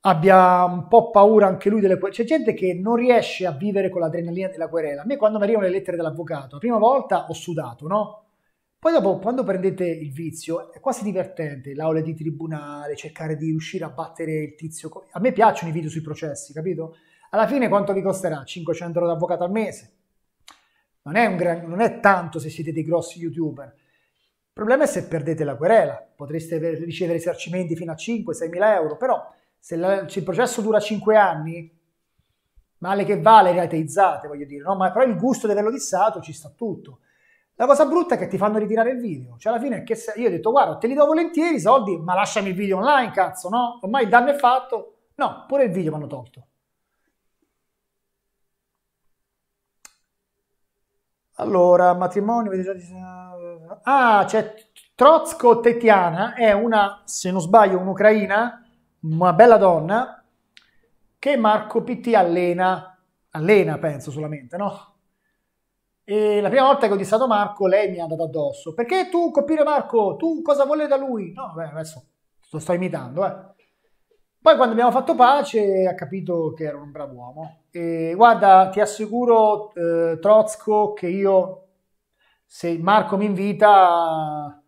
S1: abbia un po' paura anche lui delle querele. C'è gente che non riesce a vivere con l'adrenalina della querela. A me quando mi arrivano le lettere dell'avvocato, la prima volta ho sudato, no? Poi dopo, quando prendete il vizio, è quasi divertente l'aula di tribunale, cercare di riuscire a battere il tizio. A me piacciono i video sui processi, capito? Alla fine quanto vi costerà? 500 euro d'avvocato al mese non è, gran, non è tanto se siete dei grossi youtuber. Il problema è se perdete la querela, potreste ricevere esercimenti fino a 5-6 mila euro, però se, la, se, il processo dura 5 anni, male che vale, rateizzate, voglio dire, no? Ma però il gusto di averlo dissato ci sta tutto. La cosa brutta è che ti fanno ritirare il video, cioè alla fine è che se, io ho detto guarda, te li do volentieri i soldi, ma lasciami il video online, cazzo, no? Ormai il danno è fatto. No, pure il video mi hanno tolto. Allora, matrimonio, Ah, c'è Trotsko Tetiana, è una, se non sbaglio, un'ucraina, una bella donna, che Marco PT allena, allena penso solamente, no? E la prima volta che ho dissato Marco, lei mi è andata addosso. Perché tu colpire Marco? Tu cosa vuole da lui? No, beh, adesso lo sto imitando, eh. Poi quando abbiamo fatto pace ha capito che era un bravo uomo. E guarda, ti assicuro eh, Trozco che io, se Marco mi invita,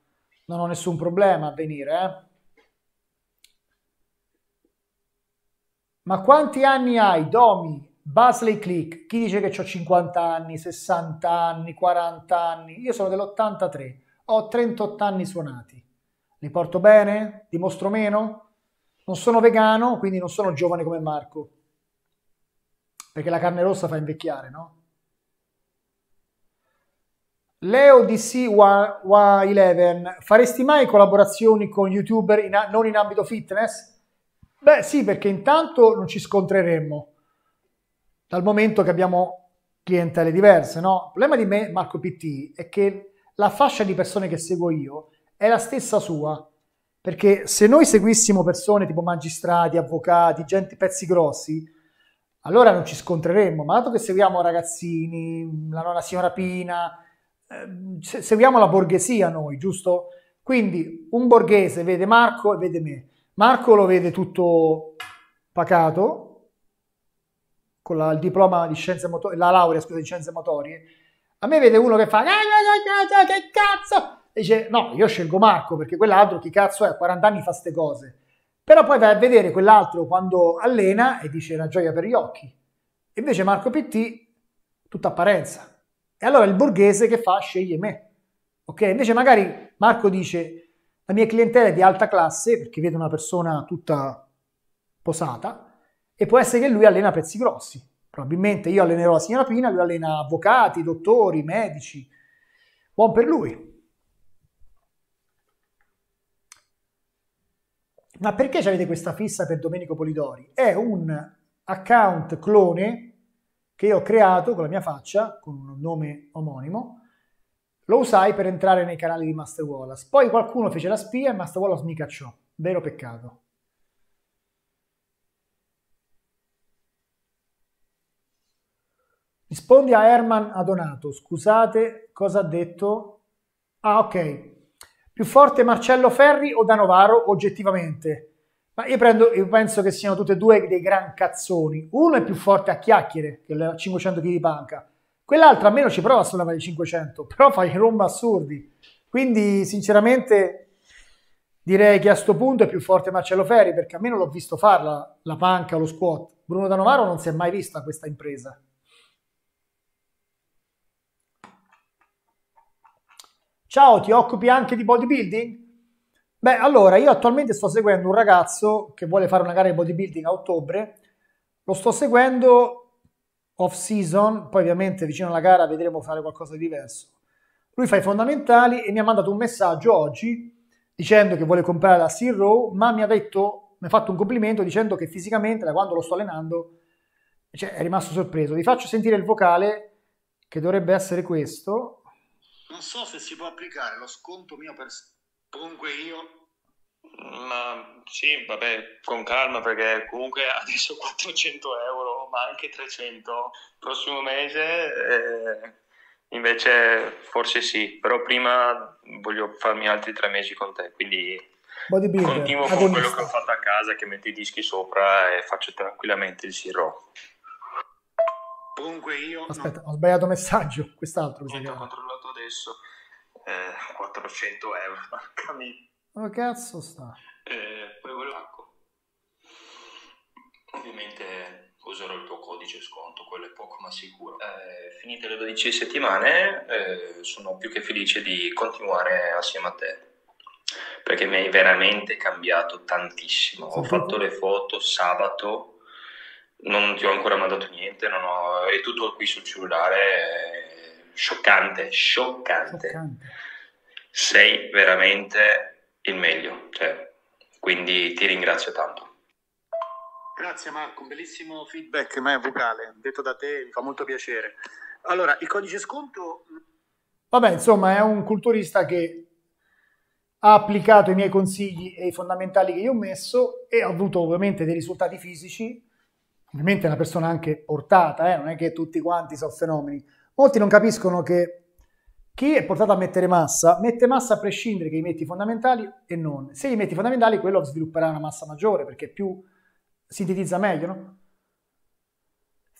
S1: non ho nessun problema a venire. Eh. Ma quanti anni hai, Domi? Basley Click, chi dice che ho 50 anni, 60 anni, 40 anni? Io sono dell'83, ho 38 anni suonati. Li porto bene? Dimostro meno? Non sono vegano, quindi non sono giovane come Marco. Perché la carne rossa fa invecchiare, no? Leo DC 11 faresti mai collaborazioni con youtuber in non in ambito fitness? Beh sì, perché intanto non ci scontreremmo, dal momento che abbiamo clientele diverse, no? Il problema di me, Marco PT, è che la fascia di persone che seguo io è la stessa sua, perché se noi seguissimo persone tipo magistrati, avvocati, gente, pezzi grossi, allora non ci scontreremmo. Ma dato che seguiamo ragazzini, la nonna signora Pina, eh, seguiamo la borghesia noi, giusto? Quindi un borghese vede Marco e vede me. Marco lo vede tutto pacato, con la, il diploma di scienze motorie, la laurea scusa, di scienze motorie. A me vede uno che fa, ah, ah, ah, che cazzo, e dice, no, io scelgo Marco perché quell'altro chi cazzo è, a 40 anni fa ste cose. Però poi vai a vedere quell'altro quando allena e dice una gioia per gli occhi. Invece Marco PT, tutta apparenza. E allora il borghese che fa sceglie me. Ok? Invece magari Marco dice la mia clientela è di alta classe perché vede una persona tutta posata e può essere che lui allena pezzi grossi. Probabilmente io allenerò la signora Pina, lui allena avvocati, dottori, medici. Buon per lui. Ma perché avete questa fissa per Domenico Polidori? È un account clone che io ho creato con la mia faccia, con un nome omonimo, lo usai per entrare nei canali di Master Wallace. Poi qualcuno fece la spia e Master Wallace mi cacciò. Vero peccato. Rispondi a Herman Adonato. Scusate cosa ha detto. Ah, ok. Più forte Marcello Ferri o Danovaro oggettivamente? Ma io, prendo, io, penso che siano tutti e due dei gran cazzoni. Uno è più forte a chiacchiere, che è 500 kg di panca. Quell'altro almeno ci prova a sollevare i 500, però fa i romba assurdi. Quindi, sinceramente, direi che a questo punto è più forte Marcello Ferri, perché almeno l'ho visto farla la panca lo squat. Bruno Danovaro non si è mai vista questa impresa. Ciao, ti occupi anche di bodybuilding? Beh, allora, io attualmente sto seguendo un ragazzo che vuole fare una gara di bodybuilding a ottobre. Lo sto seguendo off season, poi ovviamente vicino alla gara vedremo fare qualcosa di diverso. Lui fa i fondamentali e mi ha mandato un messaggio oggi dicendo che vuole comprare la Seal Row, ma mi ha detto, mi ha fatto un complimento dicendo che fisicamente, da quando lo sto allenando, cioè, è rimasto sorpreso. Vi faccio sentire il vocale, che dovrebbe essere questo non so se si può applicare lo sconto mio per comunque io ma sì, vabbè, con calma perché comunque adesso 400 euro, ma anche 300 prossimo mese, eh, invece forse sì, però prima voglio farmi altri tre mesi con te, quindi continuo con quello che ho fatto a casa, che metto i dischi sopra e faccio tranquillamente il siro Comunque io... Aspetta, non... ho sbagliato messaggio, quest'altro. Mi ho controllato adesso, eh, 400 euro, porca miseria. Dove cazzo sta? Eh, poi volevo... Ovviamente userò il tuo codice sconto, quello è poco ma sicuro. Eh, finite le 12 settimane eh, sono più che felice di continuare assieme a te perché mi hai veramente cambiato tantissimo. Ho fatto le foto sabato non ti ho ancora mandato niente, ho, è tutto qui sul cellulare, scioccante, scioccante, scioccante. Sei veramente il meglio, cioè, quindi ti ringrazio tanto. Grazie Marco, un bellissimo feedback, ma è vocale, detto da te mi fa molto piacere. Allora, il codice sconto... Vabbè, insomma, è un culturista che ha applicato i miei consigli e i fondamentali che io ho messo e ha avuto ovviamente dei risultati fisici ovviamente è una persona anche portata, eh? non è che tutti quanti sono fenomeni. Molti non capiscono che chi è portato a mettere massa, mette massa a prescindere che gli metti fondamentali e non. Se gli metti fondamentali, quello svilupperà una massa maggiore perché più sintetizza meglio, no?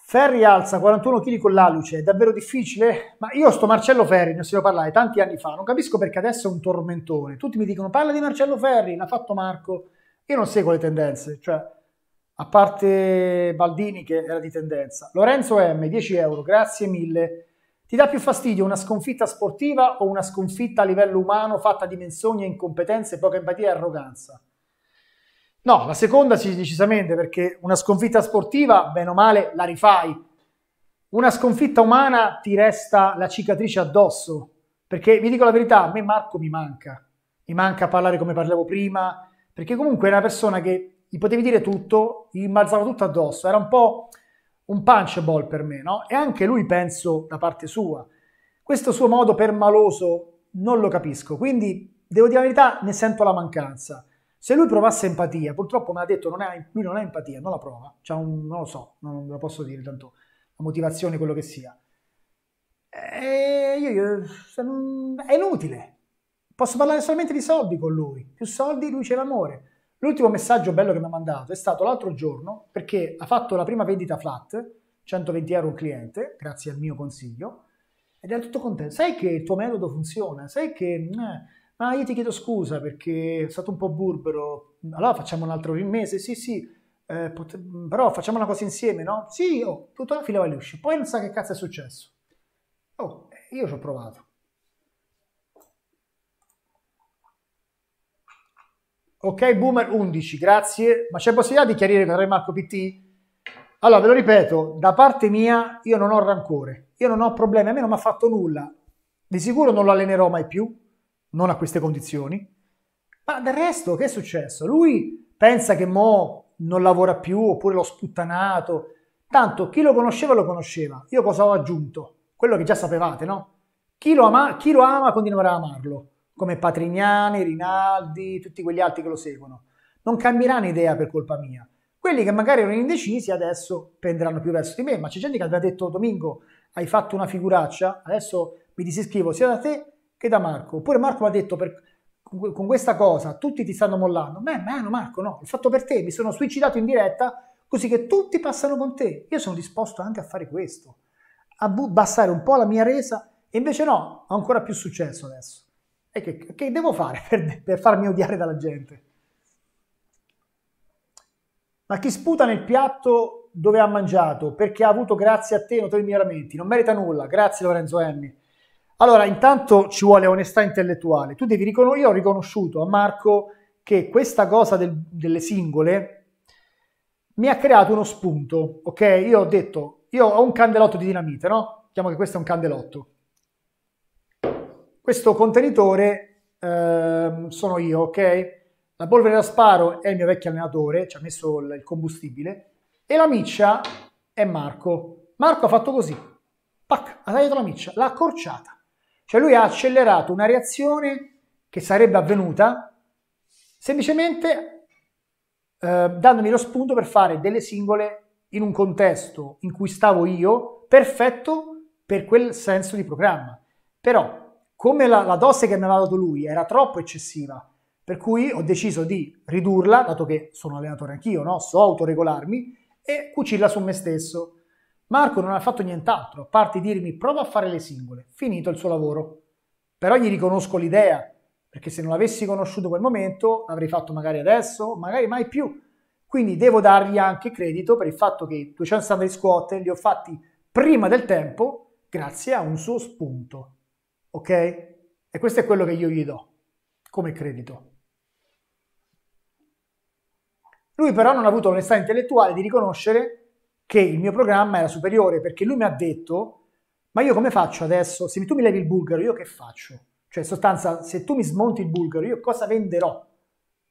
S1: Ferri alza 41 kg con l'aluce, è davvero difficile? Ma io sto Marcello Ferri, ne ho sentito parlare tanti anni fa, non capisco perché adesso è un tormentone. Tutti mi dicono parla di Marcello Ferri, l'ha fatto Marco. Io non seguo le tendenze, cioè a parte Baldini che era di tendenza. Lorenzo M, 10 euro, grazie mille. Ti dà più fastidio una sconfitta sportiva o una sconfitta a livello umano fatta di menzogne, incompetenze, poca empatia e arroganza? No, la seconda sì, decisamente, perché una sconfitta sportiva, bene o male, la rifai. Una sconfitta umana ti resta la cicatrice addosso, perché vi dico la verità, a me Marco mi manca. Mi manca parlare come parlavo prima, perché comunque è una persona che gli potevi dire tutto, gli balzava tutto addosso, era un po' un punch ball per me, no? E anche lui penso da parte sua. Questo suo modo permaloso non lo capisco, quindi devo dire la verità, ne sento la mancanza. Se lui provasse empatia, purtroppo mi ha detto non è, lui non ha empatia, non la prova, un, non lo so, non, non lo posso dire tanto, la motivazione, quello che sia. E eh, io, io, è inutile, posso parlare solamente di soldi con lui, più soldi lui c'è l'amore. L'ultimo messaggio bello che mi ha mandato è stato l'altro giorno perché ha fatto la prima vendita flat, 120 euro un cliente, grazie al mio consiglio, ed è tutto contento. Sai che il tuo metodo funziona? Sai che... Eh, ma io ti chiedo scusa perché è stato un po' burbero. Allora facciamo un altro mese? Sì, sì. Eh, pot- però facciamo una cosa insieme, no? Sì, oh, tutto la fila va all'uscio, Poi non sa che cazzo è successo. Oh, io ci ho provato. Ok, Boomer 11, grazie. Ma c'è possibilità di chiarire con Re Marco PT? Allora, ve lo ripeto, da parte mia io non ho rancore, io non ho problemi, a me non mi ha fatto nulla. Di sicuro non lo allenerò mai più, non a queste condizioni. Ma del resto, che è successo? Lui pensa che Mo non lavora più oppure l'ho sputtanato. Tanto chi lo conosceva lo conosceva. Io cosa ho aggiunto? Quello che già sapevate, no? Chi lo ama, chi lo ama continuerà a amarlo come Patrignani, Rinaldi, tutti quegli altri che lo seguono. Non cambieranno idea per colpa mia. Quelli che magari erano indecisi adesso prenderanno più verso di me, ma c'è gente che aveva detto Domingo hai fatto una figuraccia, adesso mi disiscrivo sia da te che da Marco. Oppure Marco mi ha detto per, con questa cosa tutti ti stanno mollando. Beh, ma no Marco, no, l'ho fatto per te, mi sono suicidato in diretta così che tutti passano con te. Io sono disposto anche a fare questo, a abbassare un po' la mia resa e invece no, ho ancora più successo adesso. E che, che devo fare per, per farmi odiare dalla gente? Ma chi sputa nel piatto dove ha mangiato perché ha avuto grazie a te i notevoli miglioramenti non merita nulla. Grazie Lorenzo Emmi. Allora, intanto ci vuole onestà intellettuale. Tu devi riconoscere, io ho riconosciuto a Marco che questa cosa del, delle singole mi ha creato uno spunto, ok? Io ho detto, io ho un candelotto di dinamite, no? Diciamo che questo è un candelotto. Questo contenitore eh, sono io, ok? La polvere da sparo è il mio vecchio allenatore, ci ha messo il combustibile, e la miccia è Marco. Marco ha fatto così, pac, ha tagliato la miccia, l'ha accorciata. Cioè lui ha accelerato una reazione che sarebbe avvenuta semplicemente eh, dandomi lo spunto per fare delle singole in un contesto in cui stavo io, perfetto per quel senso di programma. Però come la, la dose che mi aveva dato lui era troppo eccessiva, per cui ho deciso di ridurla, dato che sono allenatore anch'io, no? so autoregolarmi, e cucirla su me stesso. Marco non ha fatto nient'altro, a parte dirmi prova a fare le singole, finito il suo lavoro. Però gli riconosco l'idea, perché se non l'avessi conosciuto quel momento, l'avrei fatto magari adesso, magari mai più. Quindi devo dargli anche credito per il fatto che 200 standard squat li ho fatti prima del tempo, grazie a un suo spunto. Ok? E questo è quello che io gli do come credito. Lui però non ha avuto l'onestà intellettuale di riconoscere che il mio programma era superiore perché lui mi ha detto ma io come faccio adesso? Se tu mi levi il bulgaro, io che faccio? Cioè, in sostanza, se tu mi smonti il bulgaro, io cosa venderò?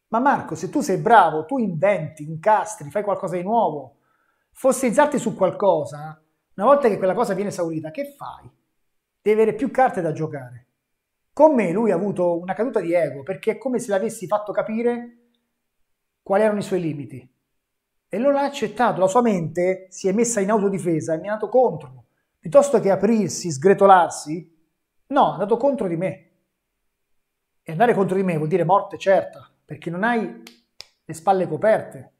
S1: Ma Marco, se tu sei bravo, tu inventi, incastri, fai qualcosa di nuovo, fossilizzarti su qualcosa, una volta che quella cosa viene esaurita, che fai? deve avere più carte da giocare. Con me lui ha avuto una caduta di ego perché è come se l'avessi fatto capire quali erano i suoi limiti. E non l'ha accettato, la sua mente si è messa in autodifesa e mi è andato contro. Piuttosto che aprirsi, sgretolarsi, no, è andato contro di me. E andare contro di me vuol dire morte certa, perché non hai le spalle coperte.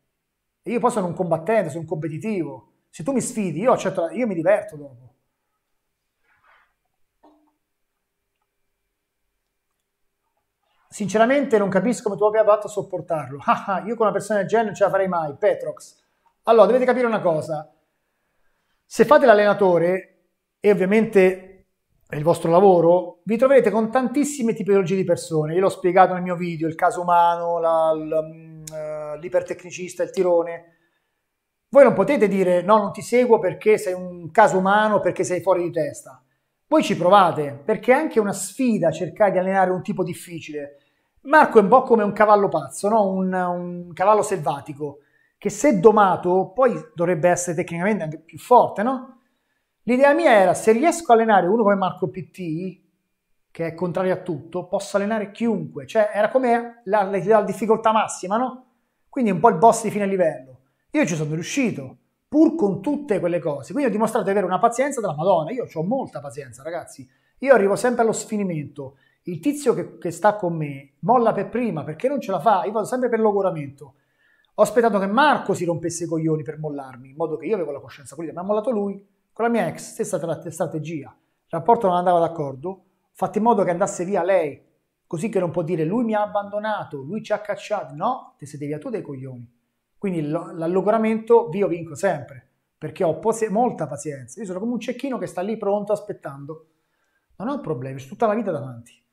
S1: E io poi sono un combattente, sono un competitivo. Se tu mi sfidi, io, accetto, io mi diverto dopo Sinceramente non capisco come tu abbia fatto a sopportarlo. Ah, ah, io con una persona del genere non ce la farei mai. Petrox. Allora, dovete capire una cosa. Se fate l'allenatore, e ovviamente è il vostro lavoro, vi troverete con tantissime tipologie di persone. Io l'ho spiegato nel mio video, il caso umano, la, la, mm, eh, l'ipertecnicista, il tirone. Voi non potete dire no, non ti seguo perché sei un caso umano, perché sei fuori di testa. Voi ci provate, perché è anche una sfida cercare di allenare un tipo difficile Marco è un po' come un cavallo pazzo, no? un, un, cavallo selvatico, che se domato poi dovrebbe essere tecnicamente anche più forte, no? L'idea mia era se riesco a allenare uno come Marco PT, che è contrario a tutto, posso allenare chiunque, cioè era come la, la, la difficoltà massima, no? Quindi un po' il boss di fine livello. Io ci sono riuscito, pur con tutte quelle cose. Quindi ho dimostrato di avere una pazienza della Madonna. Io ho molta pazienza, ragazzi. Io arrivo sempre allo sfinimento il tizio che, che, sta con me molla per prima perché non ce la fa, io vado sempre per logoramento. Ho aspettato che Marco si rompesse i coglioni per mollarmi, in modo che io avevo la coscienza pulita, mi ha mollato lui con la mia ex, stessa strategia. Il rapporto non andava d'accordo, ho fatto in modo che andasse via lei, così che non può dire lui mi ha abbandonato, lui ci ha cacciato. No, ti siete via tu dei coglioni. Quindi l'allogoramento io vinco sempre, perché ho pose- molta pazienza. Io sono come un cecchino che sta lì pronto aspettando. Non ho problemi, c'è tutta la vita davanti.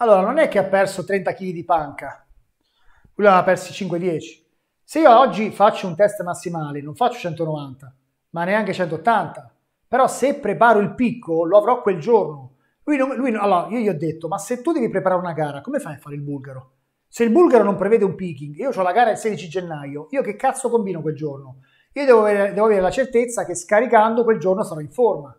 S1: allora non è che ha perso 30 kg di panca, lui l'aveva persi 5-10. Se io oggi faccio un test massimale, non faccio 190, ma neanche 180, però se preparo il picco lo avrò quel giorno. Lui, non, lui, allora, io gli ho detto, ma se tu devi preparare una gara, come fai a fare il bulgaro? Se il bulgaro non prevede un picking, io ho la gara il 16 gennaio, io che cazzo combino quel giorno? Io devo avere, devo avere la certezza che scaricando quel giorno sarò in forma.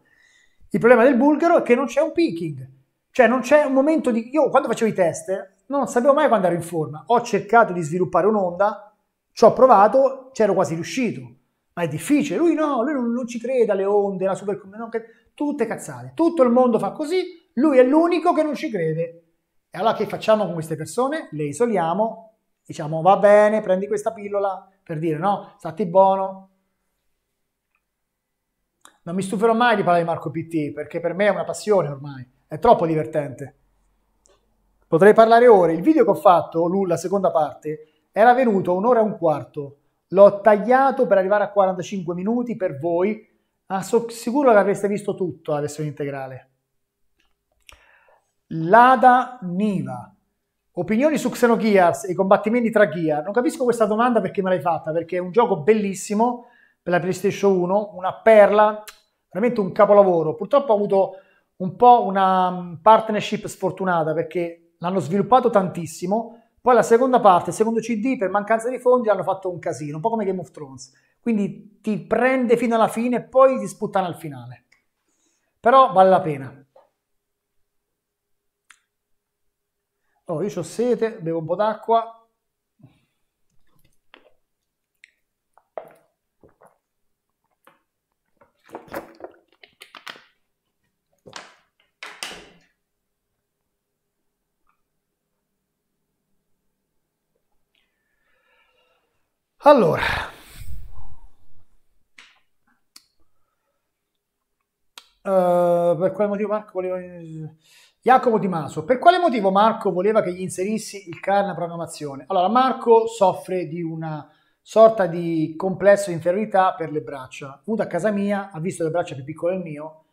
S1: Il problema del bulgaro è che non c'è un picking. Cioè non c'è un momento di... Io quando facevo i test non sapevo mai quando ero in forma. Ho cercato di sviluppare un'onda, ci ho provato, c'ero quasi riuscito. Ma è difficile. Lui no, lui non, non ci crede alle onde, alla super... Non, tutte cazzate. Tutto il mondo fa così, lui è l'unico che non ci crede. E allora che facciamo con queste persone? Le isoliamo, diciamo va bene, prendi questa pillola, per dire no, stati buono. Non mi stuferò mai di parlare di Marco PT, perché per me è una passione ormai. È troppo divertente. Potrei parlare ore. Il video che ho fatto, la seconda parte, era venuto un'ora e un quarto. L'ho tagliato per arrivare a 45 minuti per voi, ma ah, sono sicuro che avreste visto tutto la versione integrale. Lada Niva. Opinioni su Xeno Gears e i combattimenti tra Gia? Non capisco questa domanda perché me l'hai fatta, perché è un gioco bellissimo per la PlayStation 1, una perla, veramente un capolavoro. Purtroppo ho avuto un po' una mm, partnership sfortunata perché l'hanno sviluppato tantissimo, poi la seconda parte, il secondo CD, per mancanza di fondi hanno fatto un casino, un po' come Game of Thrones. Quindi ti prende fino alla fine e poi ti sputtana al finale. Però vale la pena. Oh, io ho sete, bevo un po' d'acqua. Allora, uh, per quale motivo Marco voleva... Jacopo Di Maso, per quale motivo Marco voleva che gli inserissi il CAR nella programmazione? Allora, Marco soffre di una sorta di complesso di inferiorità per le braccia. Venuto a casa mia, ha visto le braccia più piccole del mio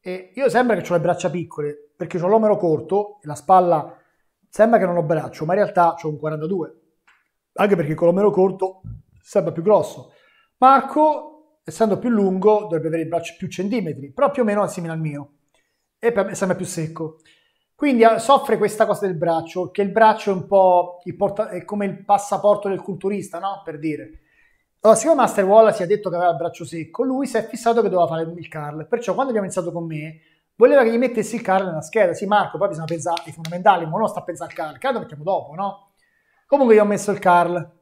S1: e io sembra che ho le braccia piccole perché ho l'omero corto e la spalla sembra che non ho braccio, ma in realtà ho un 42 anche perché con lo meno corto sembra più grosso. Marco, essendo più lungo, dovrebbe avere i bracci più centimetri, però più o meno è simile al mio e per me sembra più secco. Quindi ah, soffre questa cosa del braccio, che il braccio è un po' il porta- è come il passaporto del culturista, no? Per dire. Allora, siccome Master si è detto che aveva il braccio secco, lui si è fissato che doveva fare il curl. Perciò quando abbiamo iniziato con me, voleva che gli mettessi il curl nella scheda. Sì, Marco, poi bisogna pensare ai fondamentali, ma non sta a pensare al curl. Il curl lo mettiamo dopo, no? Comunque gli ho messo il Carl.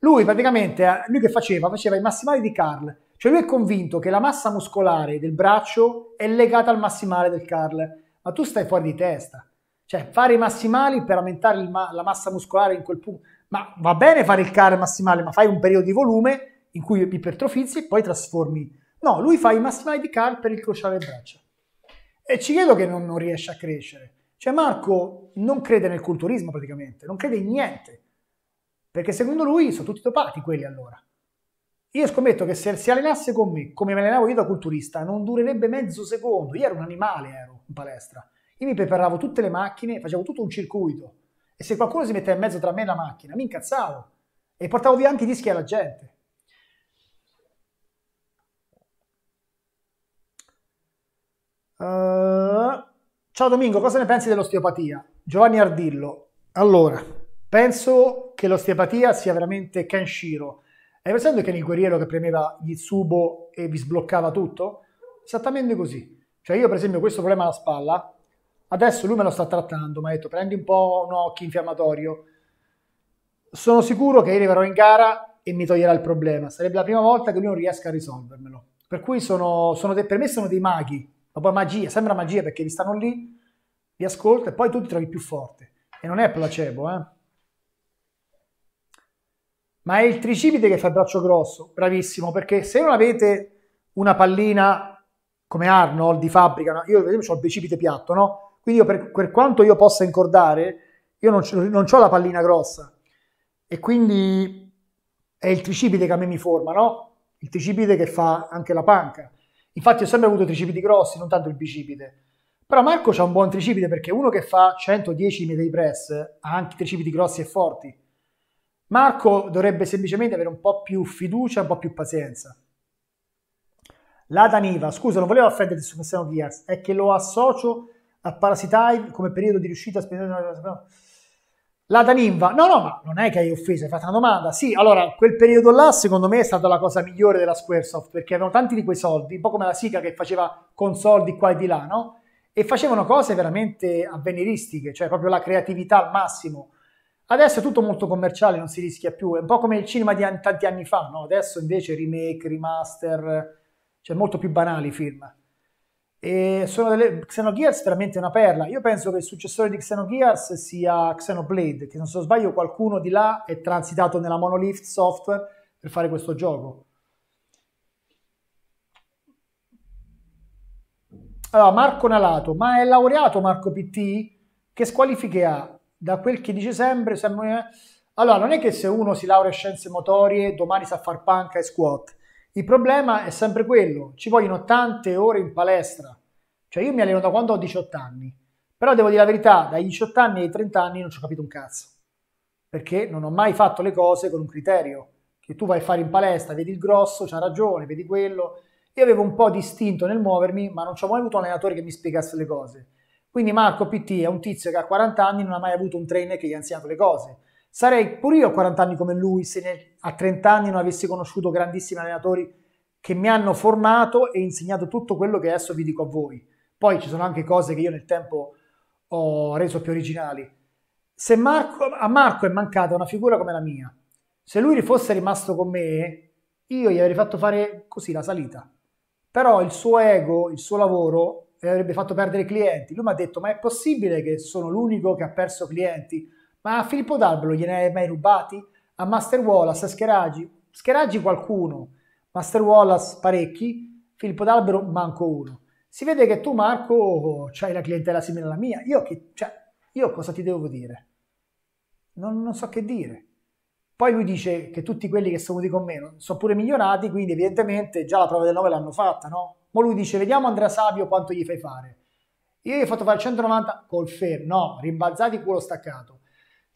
S1: Lui praticamente, eh, lui che faceva? Faceva i massimali di Carl. Cioè lui è convinto che la massa muscolare del braccio è legata al massimale del Carl. Ma tu stai fuori di testa. Cioè fare i massimali per aumentare ma la massa muscolare in quel punto. Ma va bene fare il Carl massimale, ma fai un periodo di volume in cui ipertrofizzi e poi trasformi. No, lui fa i massimali di Carl per il crociare le braccio. E ci credo che non, non riesce a crescere. Cioè Marco non crede nel culturismo praticamente, non crede in niente, perché secondo lui sono tutti topati quelli allora. Io scommetto che se si allenasse con me, come mi allenavo io da culturista, non durerebbe mezzo secondo. Io ero un animale, ero in palestra. Io mi preparavo tutte le macchine, facevo tutto un circuito. E se qualcuno si metteva in mezzo tra me e la macchina, mi incazzavo. E portavo via anche i dischi alla gente. Uh, Ciao Domingo, cosa ne pensi dell'osteopatia? Giovanni Ardillo. Allora, penso che l'osteopatia sia veramente Kenshiro. Hai presente che il guerriero che premeva gli subo e vi sbloccava tutto? Esattamente così. Cioè io per esempio questo problema alla spalla, adesso lui me lo sta trattando, mi ha detto prendi un po' un occhio infiammatorio. Sono sicuro che io arriverò in gara e mi toglierà il problema. Sarebbe la prima volta che lui non riesca a risolvermelo. Per cui sono, sono dei, per me sono dei maghi ma poi magia, sembra magia perché vi stanno lì, vi ascolta e poi tu ti trovi più forte. E non è placebo, eh? Ma è il tricipite che fa il braccio grosso, bravissimo, perché se non avete una pallina come Arnold di fabbrica, no? io ho il bicipite piatto, no? Quindi io per, per, quanto io possa incordare, io non, non ho la pallina grossa. E quindi è il tricipite che a me mi forma, no? Il tricipite che fa anche la panca. Infatti ho sempre avuto tricipiti grossi, non tanto il bicipite. Però Marco ha un buon tricipite perché uno che fa 110 medley press ha anche tricipiti grossi e forti. Marco dovrebbe semplicemente avere un po' più fiducia, un po' più pazienza. La Daniva, scusa, non volevo offenderti su Messano Gears, è che lo associo a Parasitai come periodo di riuscita a spendere... La Daninva, no, no, ma non è che hai offeso, hai fatto una domanda. Sì, allora, quel periodo là, secondo me, è stata la cosa migliore della Squaresoft, perché avevano tanti di quei soldi, un po' come la Sica che faceva con soldi qua e di là, no? E facevano cose veramente avveniristiche, cioè proprio la creatività al massimo. Adesso è tutto molto commerciale, non si rischia più, è un po' come il cinema di tanti anni fa, no? Adesso invece remake, remaster, cioè molto più banali i film. E sono delle Xenogears veramente una perla. Io penso che il successore di Xenogears sia Xenoblade, che se non so sbaglio qualcuno di là è transitato nella Monolith Software per fare questo gioco. Allora, Marco Nalato, ma è laureato Marco PT? Che squalifiche ha? Da quel che dice sempre, sempre... Eh. Allora, non è che se uno si laurea in scienze motorie, domani sa far panca e squat il problema è sempre quello, ci vogliono tante ore in palestra. Cioè io mi alleno da quando ho 18 anni, però devo dire la verità, dai 18 anni ai 30 anni non ci ho capito un cazzo, perché non ho mai fatto le cose con un criterio, che tu vai a fare in palestra, vedi il grosso, c'ha ragione, vedi quello. Io avevo un po' di istinto nel muovermi, ma non ci ho mai avuto un allenatore che mi spiegasse le cose. Quindi Marco PT è un tizio che a 40 anni non ha mai avuto un trainer che gli ha insegnato le cose Sarei pure io a 40 anni come lui se nel, a 30 anni non avessi conosciuto grandissimi allenatori che mi hanno formato e insegnato tutto quello che adesso vi dico a voi. Poi ci sono anche cose che io nel tempo ho reso più originali. Se Marco, a Marco è mancata una figura come la mia, se lui fosse rimasto con me, io gli avrei fatto fare così la salita. Però il suo ego, il suo lavoro, gli avrebbe fatto perdere clienti. Lui mi ha detto, ma è possibile che sono l'unico che ha perso clienti? Ma a Filippo D'Albolo gliene hai mai rubati? A Master Wallace, a Scheraggi? Scheraggi qualcuno, Master Wallace parecchi, Filippo D'Albero manco uno. Si vede che tu Marco hai la clientela simile alla mia, io, che, cioè, io cosa ti devo dire? Non, non so che dire. Poi lui dice che tutti quelli che sono venuti con me sono pure migliorati, quindi evidentemente già la prova del 9 l'hanno fatta, no? Ma lui dice, vediamo Andrea Savio quanto gli fai fare. Io gli ho fatto fare 190 col fermo, no, rimbalzati culo staccato.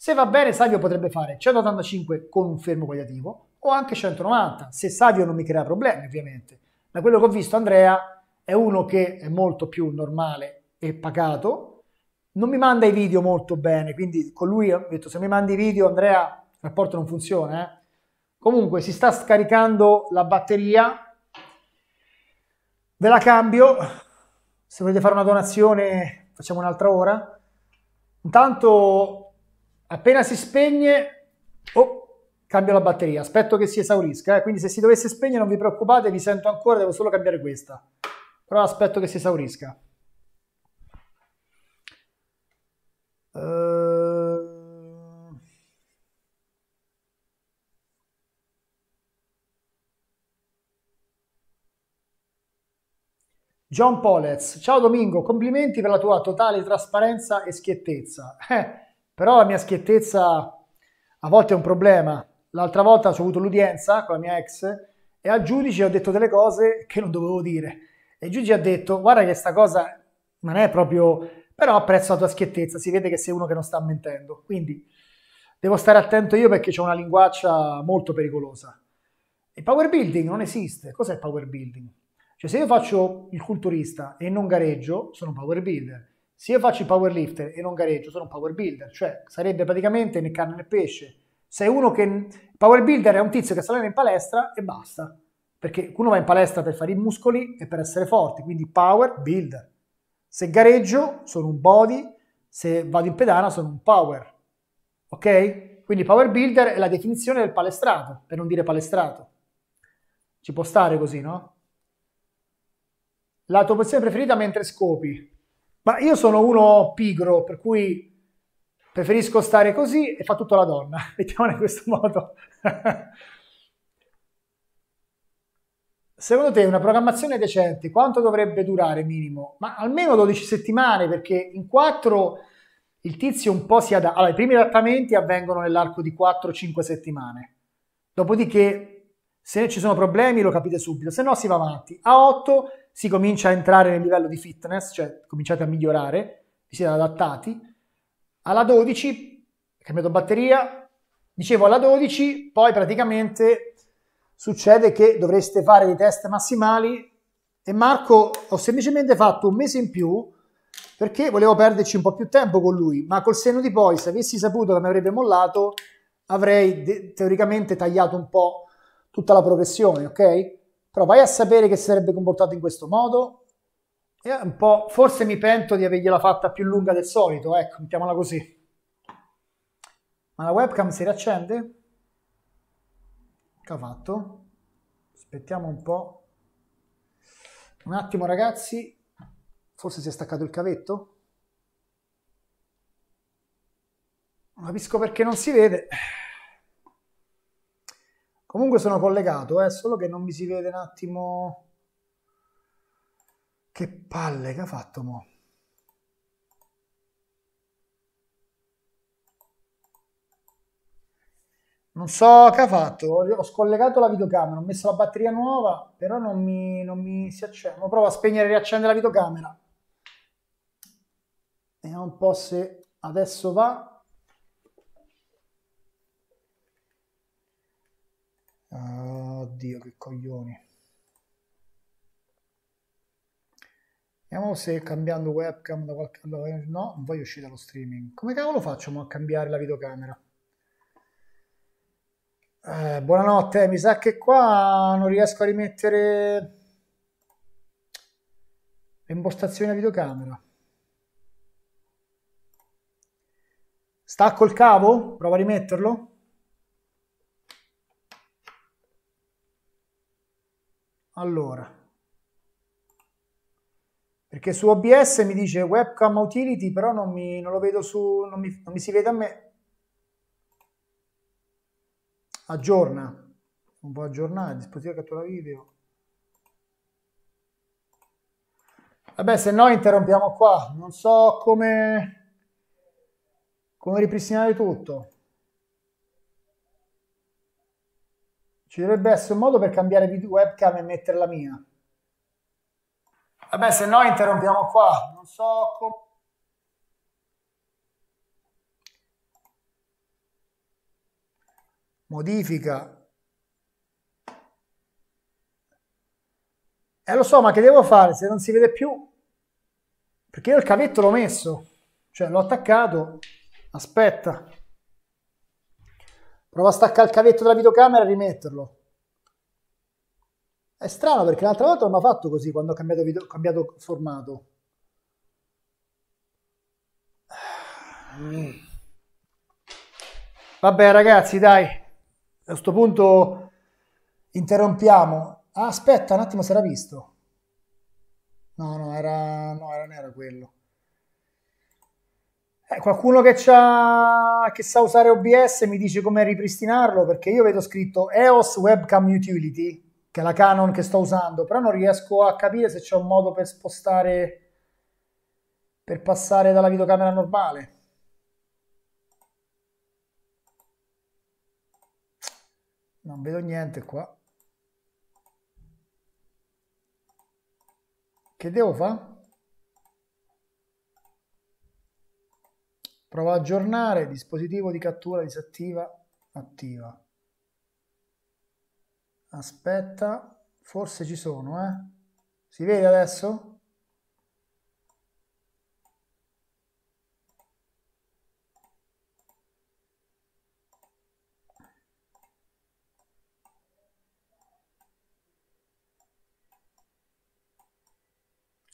S1: Se va bene, Savio potrebbe fare 185 con un fermo qualitativo o anche 190, se Savio non mi crea problemi, ovviamente. Da quello che ho visto, Andrea è uno che è molto più normale e pacato, non mi manda i video molto bene, quindi con lui ho detto se mi mandi i video, Andrea, il rapporto non funziona. Eh? Comunque si sta scaricando la batteria, ve la cambio, se volete fare una donazione facciamo un'altra ora. Intanto appena si spegne, oh, cambio la batteria, aspetto che si esaurisca, eh? quindi se si dovesse spegnere non vi preoccupate, vi sento ancora, devo solo cambiare questa, però aspetto che si esaurisca. Uh... John Polez, ciao Domingo, complimenti per la tua totale trasparenza e schiettezza. Eh, però la mia schiettezza a volte è un problema. L'altra volta ho avuto l'udienza con la mia ex e al giudice ho detto delle cose che non dovevo dire. E il giudice ha detto, guarda che sta cosa non è proprio... però apprezzo la tua schiettezza, si vede che sei uno che non sta mentendo. Quindi devo stare attento io perché c'è una linguaccia molto pericolosa. Il power building non esiste. Cos'è il power building? Cioè se io faccio il culturista e non gareggio, sono power builder se io faccio il powerlifter e non gareggio, sono un power builder, cioè sarebbe praticamente né carne né pesce. Sei uno che... Power builder è un tizio che sta allena in palestra e basta, perché uno va in palestra per fare i muscoli e per essere forti, quindi power builder. Se gareggio sono un body, se vado in pedana sono un power, ok? Quindi power builder è la definizione del palestrato, per non dire palestrato. Ci può stare così, no? La tua posizione preferita mentre scopi. Ma io sono uno pigro, per cui preferisco stare così e fa tutto la donna, mettiamola in questo modo. Secondo te una programmazione decente quanto dovrebbe durare minimo? Ma almeno 12 settimane perché in 4 il tizio un po' si adatta. Allora, i primi adattamenti avvengono nell'arco di 4-5 settimane. Dopodiché se ci sono problemi lo capite subito, se no si va avanti. A 8 si comincia a entrare nel livello di fitness, cioè cominciate a migliorare, vi siete adattati. Alla 12, cambiato batteria, dicevo alla 12, poi praticamente succede che dovreste fare dei test massimali e Marco ho semplicemente fatto un mese in più perché volevo perderci un po' più tempo con lui, ma col senno di poi, se avessi saputo che mi avrebbe mollato, avrei teoricamente tagliato un po' tutta la progressione, ok? Però vai a sapere che si sarebbe comportato in questo modo. E un po', forse mi pento di avergliela fatta più lunga del solito, ecco, mettiamola così. Ma la webcam si riaccende? Che ha fatto? Aspettiamo un po'. Un attimo ragazzi, forse si è staccato il cavetto? Non capisco perché non si vede. Comunque sono collegato, eh, solo che non mi si vede un attimo... Che palle che ha fatto mo'. Non so che ha fatto, ho scollegato la videocamera, ho messo la batteria nuova, però non mi, non mi si accende. Provo a spegnere e riaccendere la videocamera. Vediamo un po' se adesso va. Oddio, che coglioni. Vediamo se cambiando webcam da qualche... No, non voglio uscire dallo streaming. Come cavolo faccio a cambiare la videocamera? Eh, buonanotte, mi sa che qua non riesco a rimettere le impostazioni della videocamera. Stacco il cavo? Provo a rimetterlo? Allora, perché su OBS mi dice webcam utility, però non mi, non lo vedo su, non mi, non mi si vede a me. Aggiorna, non può aggiornare, dispositivo cattura video. Vabbè, se no interrompiamo qua, non so come, come ripristinare tutto. Ci dovrebbe essere un modo per cambiare webcam e mettere la mia. Vabbè, se no interrompiamo qua. Non so come... Modifica. Eh lo so, ma che devo fare se non si vede più? Perché io il cavetto l'ho messo, cioè l'ho attaccato. Aspetta. Prova a staccare il cavetto della videocamera e rimetterlo. È strano perché l'altra volta non mi ha fatto così quando ho cambiato, video, cambiato formato. Vabbè ragazzi dai, a questo punto interrompiamo. Ah, aspetta un attimo, si era visto. No, no, era, no, non era quello. Eh, qualcuno che, che, sa usare OBS mi dice come ripristinarlo perché io vedo scritto EOS Webcam Utility, che è la Canon che sto usando, però non riesco a capire se c'è un modo per spostare, per passare dalla videocamera normale. Non vedo niente qua. Che devo fare? Prova a aggiornare, dispositivo di cattura disattiva, attiva. Aspetta, forse ci sono, eh? Si vede adesso?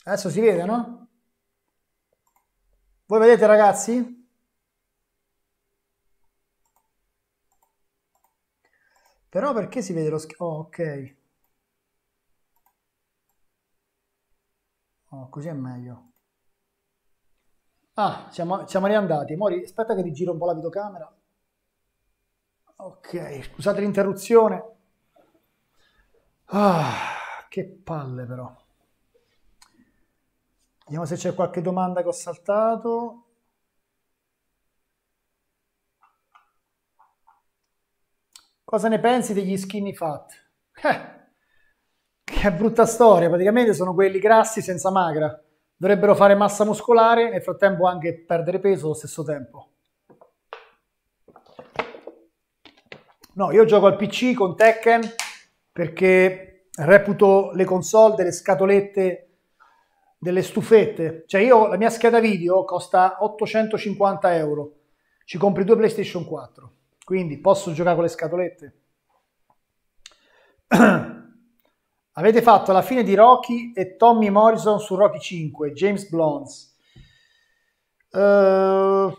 S1: Adesso si vede, no? Voi vedete ragazzi? Però perché si vede lo schermo? Oh, ok. Oh, così è meglio. Ah, siamo, siamo riandati. Mori, aspetta che rigiro un po' la videocamera. Ok, scusate l'interruzione. Ah, che palle però. Vediamo se c'è qualche domanda che ho saltato. Cosa ne pensi degli skinny fat? Eh, che brutta storia, praticamente sono quelli grassi senza magra. Dovrebbero fare massa muscolare e nel frattempo anche perdere peso allo stesso tempo. No, io gioco al PC con Tekken perché reputo le console delle scatolette, delle stufette. Cioè io, la mia scheda video costa 850 euro. Ci compri due PlayStation 4 quindi posso giocare con le scatolette. Avete fatto la fine di Rocky e Tommy Morrison su Rocky 5, James Blons. Uh, eh,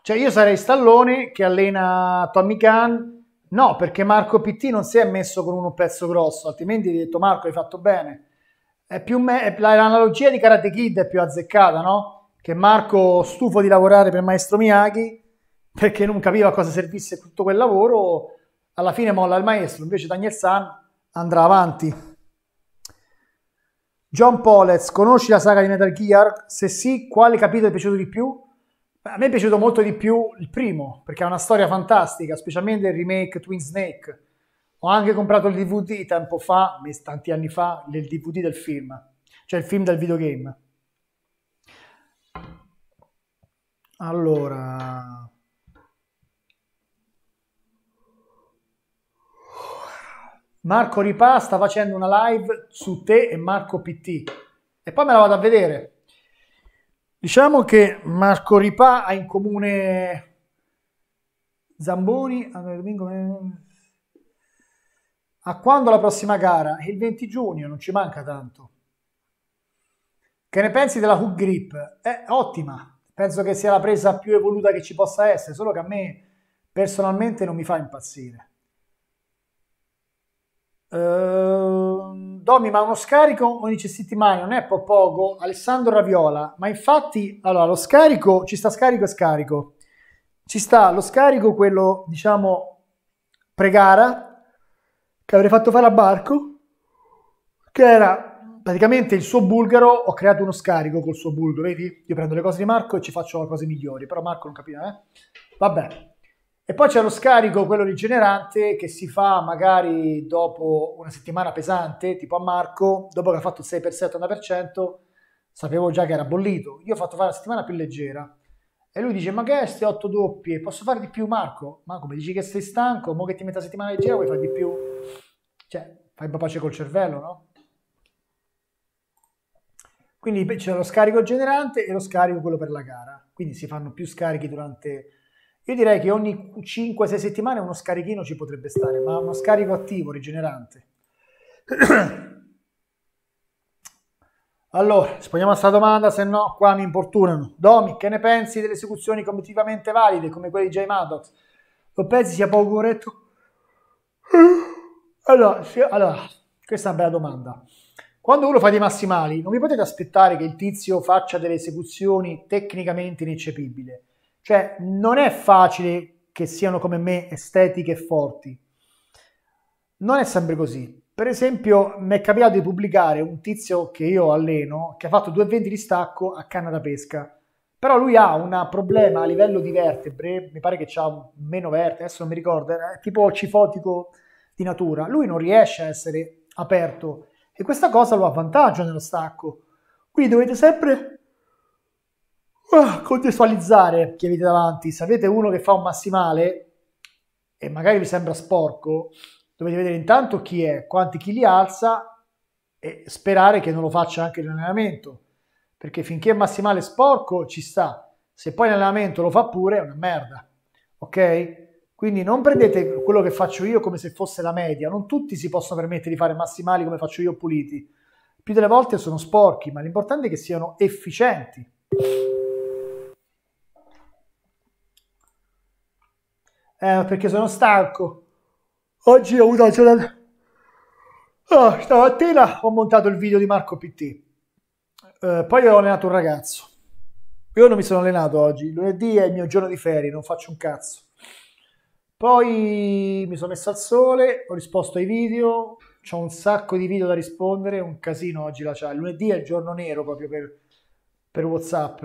S1: cioè io sarei Stallone che allena Tommy Khan. No, perché Marco PT non si è messo con un pezzo grosso, altrimenti hai detto Marco hai fatto bene. È più me- l'analogia di Karate Kid è più azzeccata, no? Che Marco, stufo di lavorare per Maestro Miyagi, perché non capiva a cosa servisse tutto quel lavoro, alla fine molla il maestro, invece Daniel San andrà avanti. John Polez, conosci la saga di Metal Gear? Se sì, quale capitolo ti è piaciuto di più? A me è piaciuto molto di più il primo, perché ha una storia fantastica, specialmente il remake Twin Snake. Ho anche comprato il DVD tempo fa, tanti anni fa, il DVD del film, cioè il film del videogame. Allora, Marco Ripa sta facendo una live su te e Marco PT e poi me la vado a vedere. Diciamo che Marco Ripa ha in comune Zamboni, eh, a quando la prossima gara? Il 20 giugno, non ci manca tanto. Che ne pensi della hook grip? È ottima, penso che sia la presa più evoluta che ci possa essere, solo che a me personalmente non mi fa impazzire. Ehm, Domi, ma uno scarico ogni settimana non è poco? Alessandro Raviola, ma infatti, allora, lo scarico, ci sta scarico e scarico. Ci sta lo scarico, quello, diciamo, pre-gara, che avrei fatto fare a Barco, che era praticamente il suo bulgaro, ho creato uno scarico col suo bulgaro, vedi? Io prendo le cose di Marco e ci faccio le cose migliori, però Marco non capiva, eh? Vabbè, e poi c'è lo scarico, quello rigenerante, che si fa magari dopo una settimana pesante, tipo a Marco, dopo che ha fatto il 6x7 sapevo già che era bollito. Io ho fatto fare la settimana più leggera. E lui dice, ma che è ste 8 doppie? Posso fare di più Marco? Marco mi dici che sei stanco, mo che ti metti la settimana leggera vuoi fare di più? Cioè, fai pace col cervello, no? Quindi c'è lo scarico generante e lo scarico quello per la gara. Quindi si fanno più scarichi durante io direi che ogni 5-6 settimane uno scarichino ci potrebbe stare, ma uno scarico attivo, rigenerante. Allora, rispondiamo a questa domanda, se no qua mi importunano. Domi, che ne pensi delle esecuzioni cognitivamente valide come quelle di Jay Maddox? Lo pensi sia poco corretto? Allora, allora, questa è una bella domanda. Quando uno fa dei massimali, non vi potete aspettare che il tizio faccia delle esecuzioni tecnicamente ineccepibili. Cioè, non è facile che siano come me estetiche e forti. Non è sempre così. Per esempio, mi è capitato di pubblicare un tizio che io alleno, che ha fatto 2,20 di stacco a canna da pesca. Però lui ha un problema a livello di vertebre, mi pare che ha meno vertebre, adesso non mi ricordo, è tipo cifotico di natura. Lui non riesce a essere aperto e questa cosa lo avvantaggia nello stacco. Quindi dovete sempre Ah, contestualizzare chi avete davanti. Se avete uno che fa un massimale e magari vi sembra sporco, dovete vedere intanto chi è, quanti chi li alza e sperare che non lo faccia anche in allenamento. Perché finché è massimale sporco ci sta, se poi in allenamento lo fa pure è una merda. Ok? Quindi non prendete quello che faccio io come se fosse la media, non tutti si possono permettere di fare massimali come faccio io puliti. Più delle volte sono sporchi, ma l'importante è che siano efficienti. eh, perché sono stanco. Oggi ho avuto la giornata... Oh, ah, stamattina ho montato il video di Marco PT, eh, poi ho allenato un ragazzo. Io non mi sono allenato oggi, lunedì è il mio giorno di ferie, non faccio un cazzo. Poi mi sono messo al sole, ho risposto ai video, ho un sacco di video da rispondere, un casino oggi la c'è. Lunedì è il giorno nero proprio per, per Whatsapp.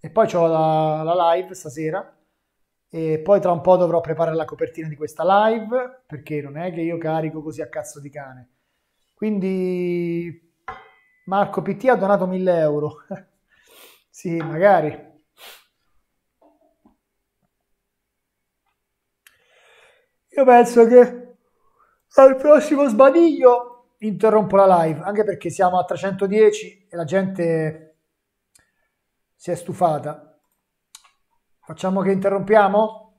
S1: E poi ho la, la live stasera e poi tra un po' dovrò preparare la copertina di questa live, perché non è che io carico così a cazzo di cane. Quindi Marco PT ha donato 1000 euro. sì, magari. Io penso che al prossimo sbadiglio interrompo la live, anche perché siamo a 310 e la gente si è stufata. Facciamo che interrompiamo?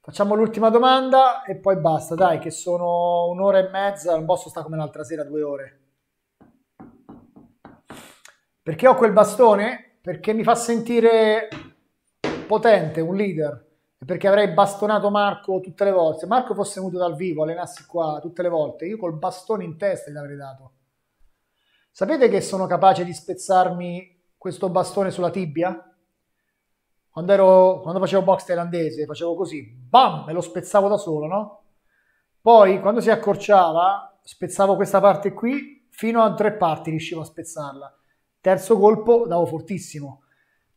S1: Facciamo l'ultima domanda e poi basta, dai, che sono un'ora e mezza, non posso stare come l'altra sera due ore. Perché ho quel bastone? Perché mi fa sentire potente, un leader, perché avrei bastonato Marco tutte le volte. Se Marco fosse venuto dal vivo, allenassi qua tutte le volte, io col bastone in testa gli avrei dato. Sapete che sono capace di spezzarmi questo bastone sulla tibia? quando, ero, quando facevo box thailandese facevo così, bam, me lo spezzavo da solo, no? Poi quando si accorciava spezzavo questa parte qui, fino a tre parti riuscivo a spezzarla. Terzo colpo davo fortissimo.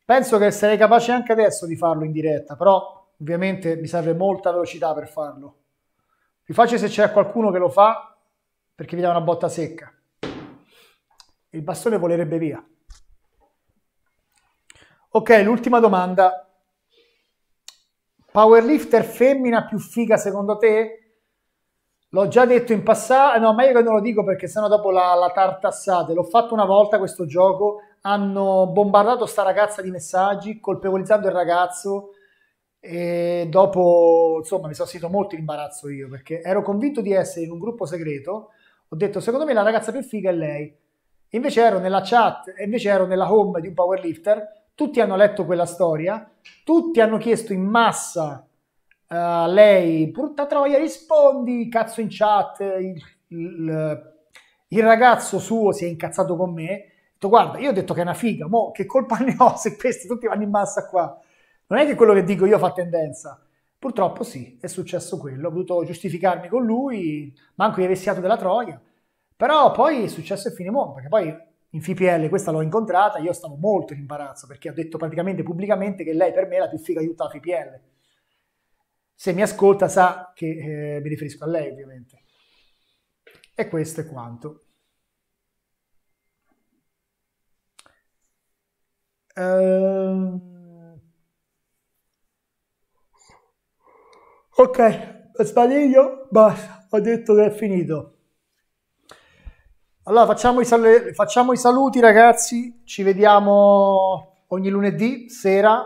S1: Penso che sarei capace anche adesso di farlo in diretta, però ovviamente mi serve molta velocità per farlo. Vi faccio se c'è qualcuno che lo fa perché vi dà una botta secca. Il bastone volerebbe via. Ok, l'ultima domanda. Powerlifter femmina più figa secondo te? L'ho già detto in passato, eh, no, meglio che non lo dico perché sennò dopo la, la tartassate. L'ho fatto una volta questo gioco, hanno bombardato sta ragazza di messaggi, colpevolizzando il ragazzo e dopo, insomma, mi sono sentito molto in imbarazzo io perché ero convinto di essere in un gruppo segreto. Ho detto, secondo me la ragazza più figa è lei. Invece ero nella chat, invece ero nella home di un powerlifter tutti hanno letto quella storia, tutti hanno chiesto in massa eh, a uh, lei, brutta troia, rispondi, cazzo in chat, il, il, il ragazzo suo si è incazzato con me, ho detto guarda, io ho detto che è una figa, mo che colpa ne ho se questi tutti vanno in massa qua? Non è che quello che dico io fa tendenza. Purtroppo sì, è successo quello, ho voluto giustificarmi con lui, manco gli avessi dato della troia, però poi è successo il fine finimondo, perché poi in FIPL questa l'ho incontrata, io stavo molto in imbarazzo perché ho detto praticamente pubblicamente che lei per me è la più figa di tutta la FIPL. Se mi ascolta sa che eh, mi riferisco a lei ovviamente. E questo è quanto. Uh... Ok, sbaglio, basta, ho detto che è finito. Allora facciamo i, sal- facciamo i saluti ragazzi, ci vediamo ogni lunedì sera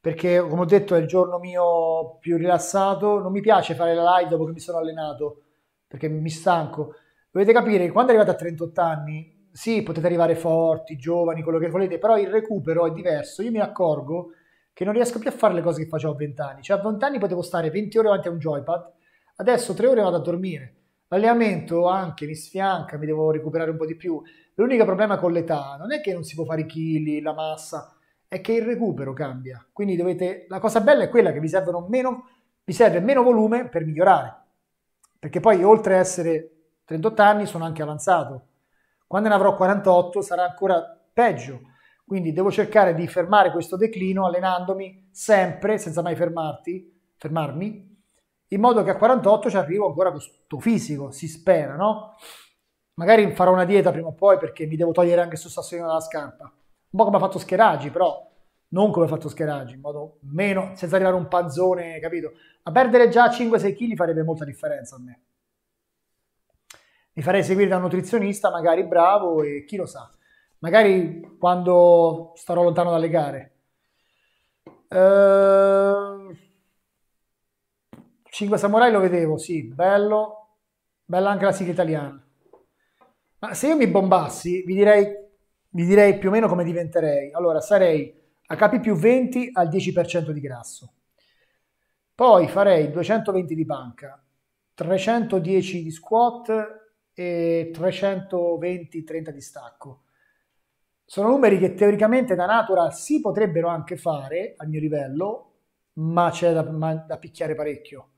S1: perché come ho detto è il giorno mio più rilassato, non mi piace fare la live dopo che mi sono allenato perché mi stanco. Dovete capire che quando arrivate a 38 anni, sì, potete arrivare forti, giovani, quello che volete, però il recupero è diverso. Io mi accorgo che non riesco più a fare le cose che facevo a 20 anni. Cioè a 20 anni potevo stare 20 ore avanti a un joypad, adesso 3 ore vado a dormire. L'allenamento anche mi sfianca, mi devo recuperare un po' di più. L'unico problema con l'età non è che non si può fare i chili, la massa, è che il recupero cambia. Quindi dovete, la cosa bella è quella che vi, meno, vi serve meno volume per migliorare. Perché poi oltre a essere 38 anni sono anche avanzato. Quando ne avrò 48 sarà ancora peggio. Quindi devo cercare di fermare questo declino allenandomi sempre, senza mai fermarti, fermarmi, in modo che a 48 ci arrivo ancora con questo fisico, si spera, no? Magari farò una dieta prima o poi perché mi devo togliere anche questo sassolino dalla scarpa. Un po' come ha fatto Scheraggi, però non come ha fatto Scheraggi, in modo meno, senza arrivare un panzone, capito? A perdere già 5-6 kg farebbe molta differenza a me. Mi farei seguire da un nutrizionista, magari bravo, e chi lo sa. Magari quando starò lontano dalle gare. Ehm... 5 Samurai lo vedevo, sì, bello, bella anche la sigla italiana. Ma se io mi bombassi, vi direi, vi direi più o meno come diventerei. Allora, sarei a capi più 20 al 10% di grasso. Poi farei 220 di banca, 310 di squat e 320-30 di stacco. Sono numeri che teoricamente da natura si potrebbero anche fare al mio livello, ma c'è da, ma da picchiare parecchio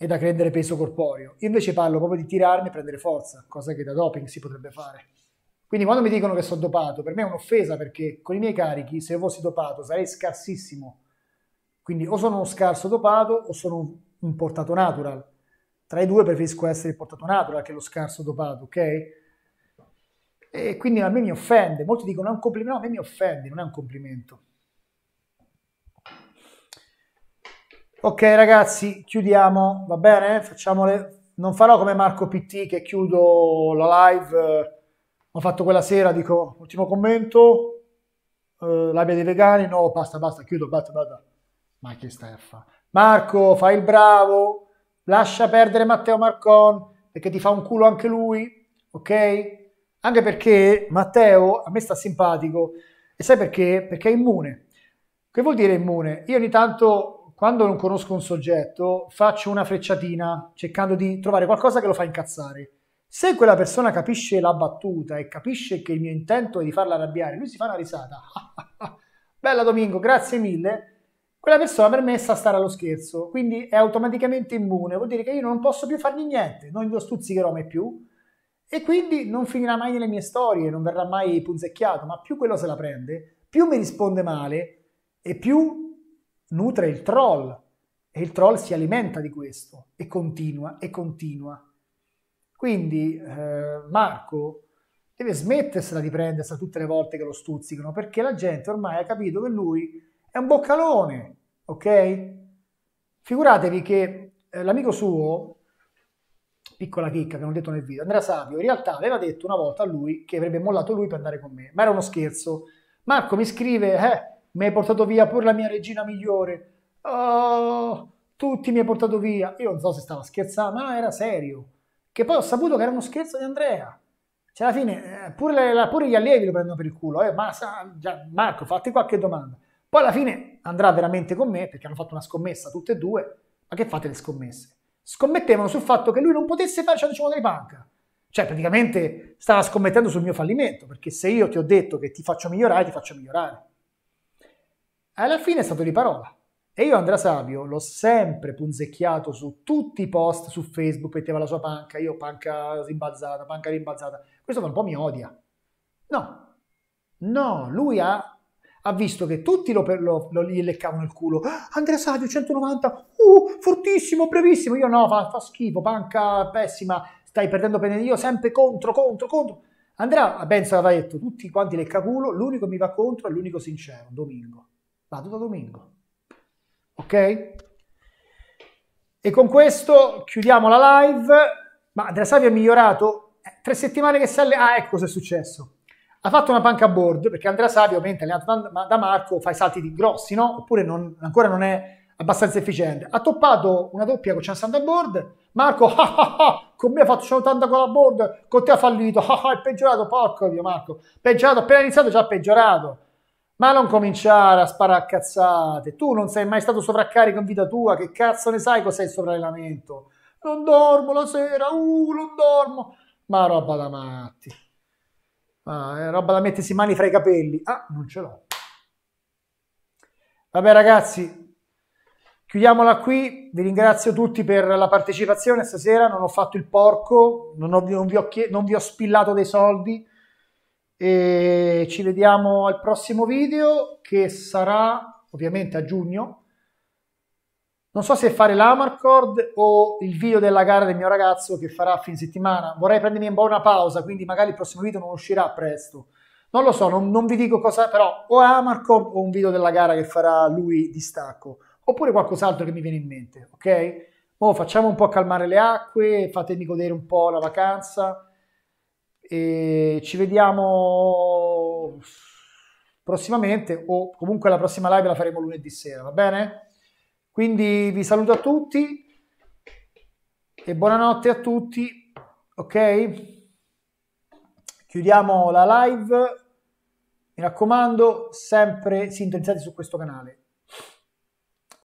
S1: e da prendere peso corporeo. Io invece parlo proprio di tirarmi e prendere forza, cosa che da doping si potrebbe fare. Quindi quando mi dicono che sono dopato, per me è un'offesa perché con i miei carichi, se io fossi dopato, sarei scarsissimo. Quindi o sono uno scarso dopato o sono un portato natural. Tra i due preferisco essere il portato natural che lo scarso dopato, ok? E quindi a me mi offende. Molti dicono è un complimento, no, a me mi offende, non è un complimento. Ok ragazzi, chiudiamo, va bene? Facciamole. Non farò come Marco PT che chiudo la live, eh, ho fatto quella sera, dico ultimo commento, eh, l'abbia dei vegani, no, basta, basta, chiudo, basta, basta. Ma che stai a fare? Marco, fai il bravo, lascia perdere Matteo Marcon, perché ti fa un culo anche lui, ok? Anche perché Matteo a me sta simpatico, e sai perché? Perché è immune. Che vuol dire immune? Io ogni tanto quando non conosco un soggetto, faccio una frecciatina cercando di trovare qualcosa che lo fa incazzare. Se quella persona capisce la battuta e capisce che il mio intento è di farla arrabbiare, lui si fa una risata. Bella Domingo, grazie mille. Quella persona per me sa stare allo scherzo, quindi è automaticamente immune, vuol dire che io non posso più fargli niente, non lo stuzzicherò mai più e quindi non finirà mai nelle mie storie, non verrà mai punzecchiato, ma più quello se la prende, più mi risponde male e più nutre il troll e il troll si alimenta di questo e continua e continua. Quindi eh, Marco deve smettersela di prendersela tutte le volte che lo stuzzicano perché la gente ormai ha capito che lui è un boccalone, ok? Figuratevi che eh, l'amico suo, piccola chicca che non ho detto nel video, Andrea Savio, in realtà aveva detto una volta a lui che avrebbe mollato lui per andare con me, ma era uno scherzo. Marco mi scrive, eh, mi hai portato via pure la mia regina migliore. Oh, tutti mi hai portato via. Io non so se stava scherzando, ma era serio. Che poi ho saputo che era uno scherzo di Andrea. Cioè, alla fine, eh, pure, le, pure gli allievi lo prendono per il culo. Eh, ma già, Marco, fatti qualche domanda. Poi alla fine andrà veramente con me, perché hanno fatto una scommessa tutte e due. Ma che fate le scommesse? Scommettevano sul fatto che lui non potesse fare 150 di panca. Cioè, praticamente stava scommettendo sul mio fallimento, perché se io ti ho detto che ti faccio migliorare, ti faccio migliorare alla fine è stato di parola. E io Andrea Sabio l'ho sempre punzecchiato su tutti i post su Facebook, metteva la sua panca, io panca rimbalzata, panca rimbalzata. Questo un po' mi odia. No, no, lui ha, ha visto che tutti lo, lo, lo, gli leccavano il culo. Ah, Andrea Sabio 190, uh, fortissimo, brevissimo. Io no, fa, fa schifo, panca pessima, stai perdendo pene. Io sempre contro, contro, contro. Andrea, penso, aveva detto, tutti quanti leccaculo, l'unico che mi va contro è l'unico sincero, Domingo vado da Domingo. Ok? E con questo chiudiamo la live. Ma Andrea Savio è migliorato. Eh, tre settimane che sale. Ah, ecco cosa è successo. Ha fatto una panca board perché Andrea Savio, ovviamente, allenato da Marco, fa i salti di grossi, no? Oppure non, ancora non è abbastanza efficiente. Ha toppato una doppia con Chance a board. Marco, ah, ah, ah, con me ha fatto 180 con la board, con te ha fallito. Ah, ah, è peggiorato, porco Dio, Marco. Peggiorato, appena iniziato, già peggiorato. Ma non cominciare a sparaccazzate. Tu non sei mai stato sovraccarico in vita tua. Che cazzo ne sai cos'è il sovrallenamento? Non dormo la sera, uh, non dormo. Ma roba da matti. Ma eh, roba da mettersi mani fra i capelli. Ah, non ce l'ho. Vabbè ragazzi, chiudiamola qui. Vi ringrazio tutti per la partecipazione stasera. Non ho fatto il porco, non, ho, non, vi, ho non vi ho spillato dei soldi e ci vediamo al prossimo video che sarà ovviamente a giugno. Non so se fare l'Amarcord o il video della gara del mio ragazzo che farà a fine settimana. Vorrei prendermi un po' una pausa, quindi magari il prossimo video non uscirà presto. Non lo so, non, non vi dico cosa, però o Amarcord o un video della gara che farà lui di stacco, oppure qualcos'altro che mi viene in mente, ok? Mo facciamo un po' calmare le acque, fatemi godere un po' la vacanza e ci vediamo prossimamente o comunque la prossima live la faremo lunedì sera, va bene? Quindi vi saluto a tutti e buonanotte a tutti, ok? Chiudiamo la live, mi raccomando, sempre sintonizzati su questo canale.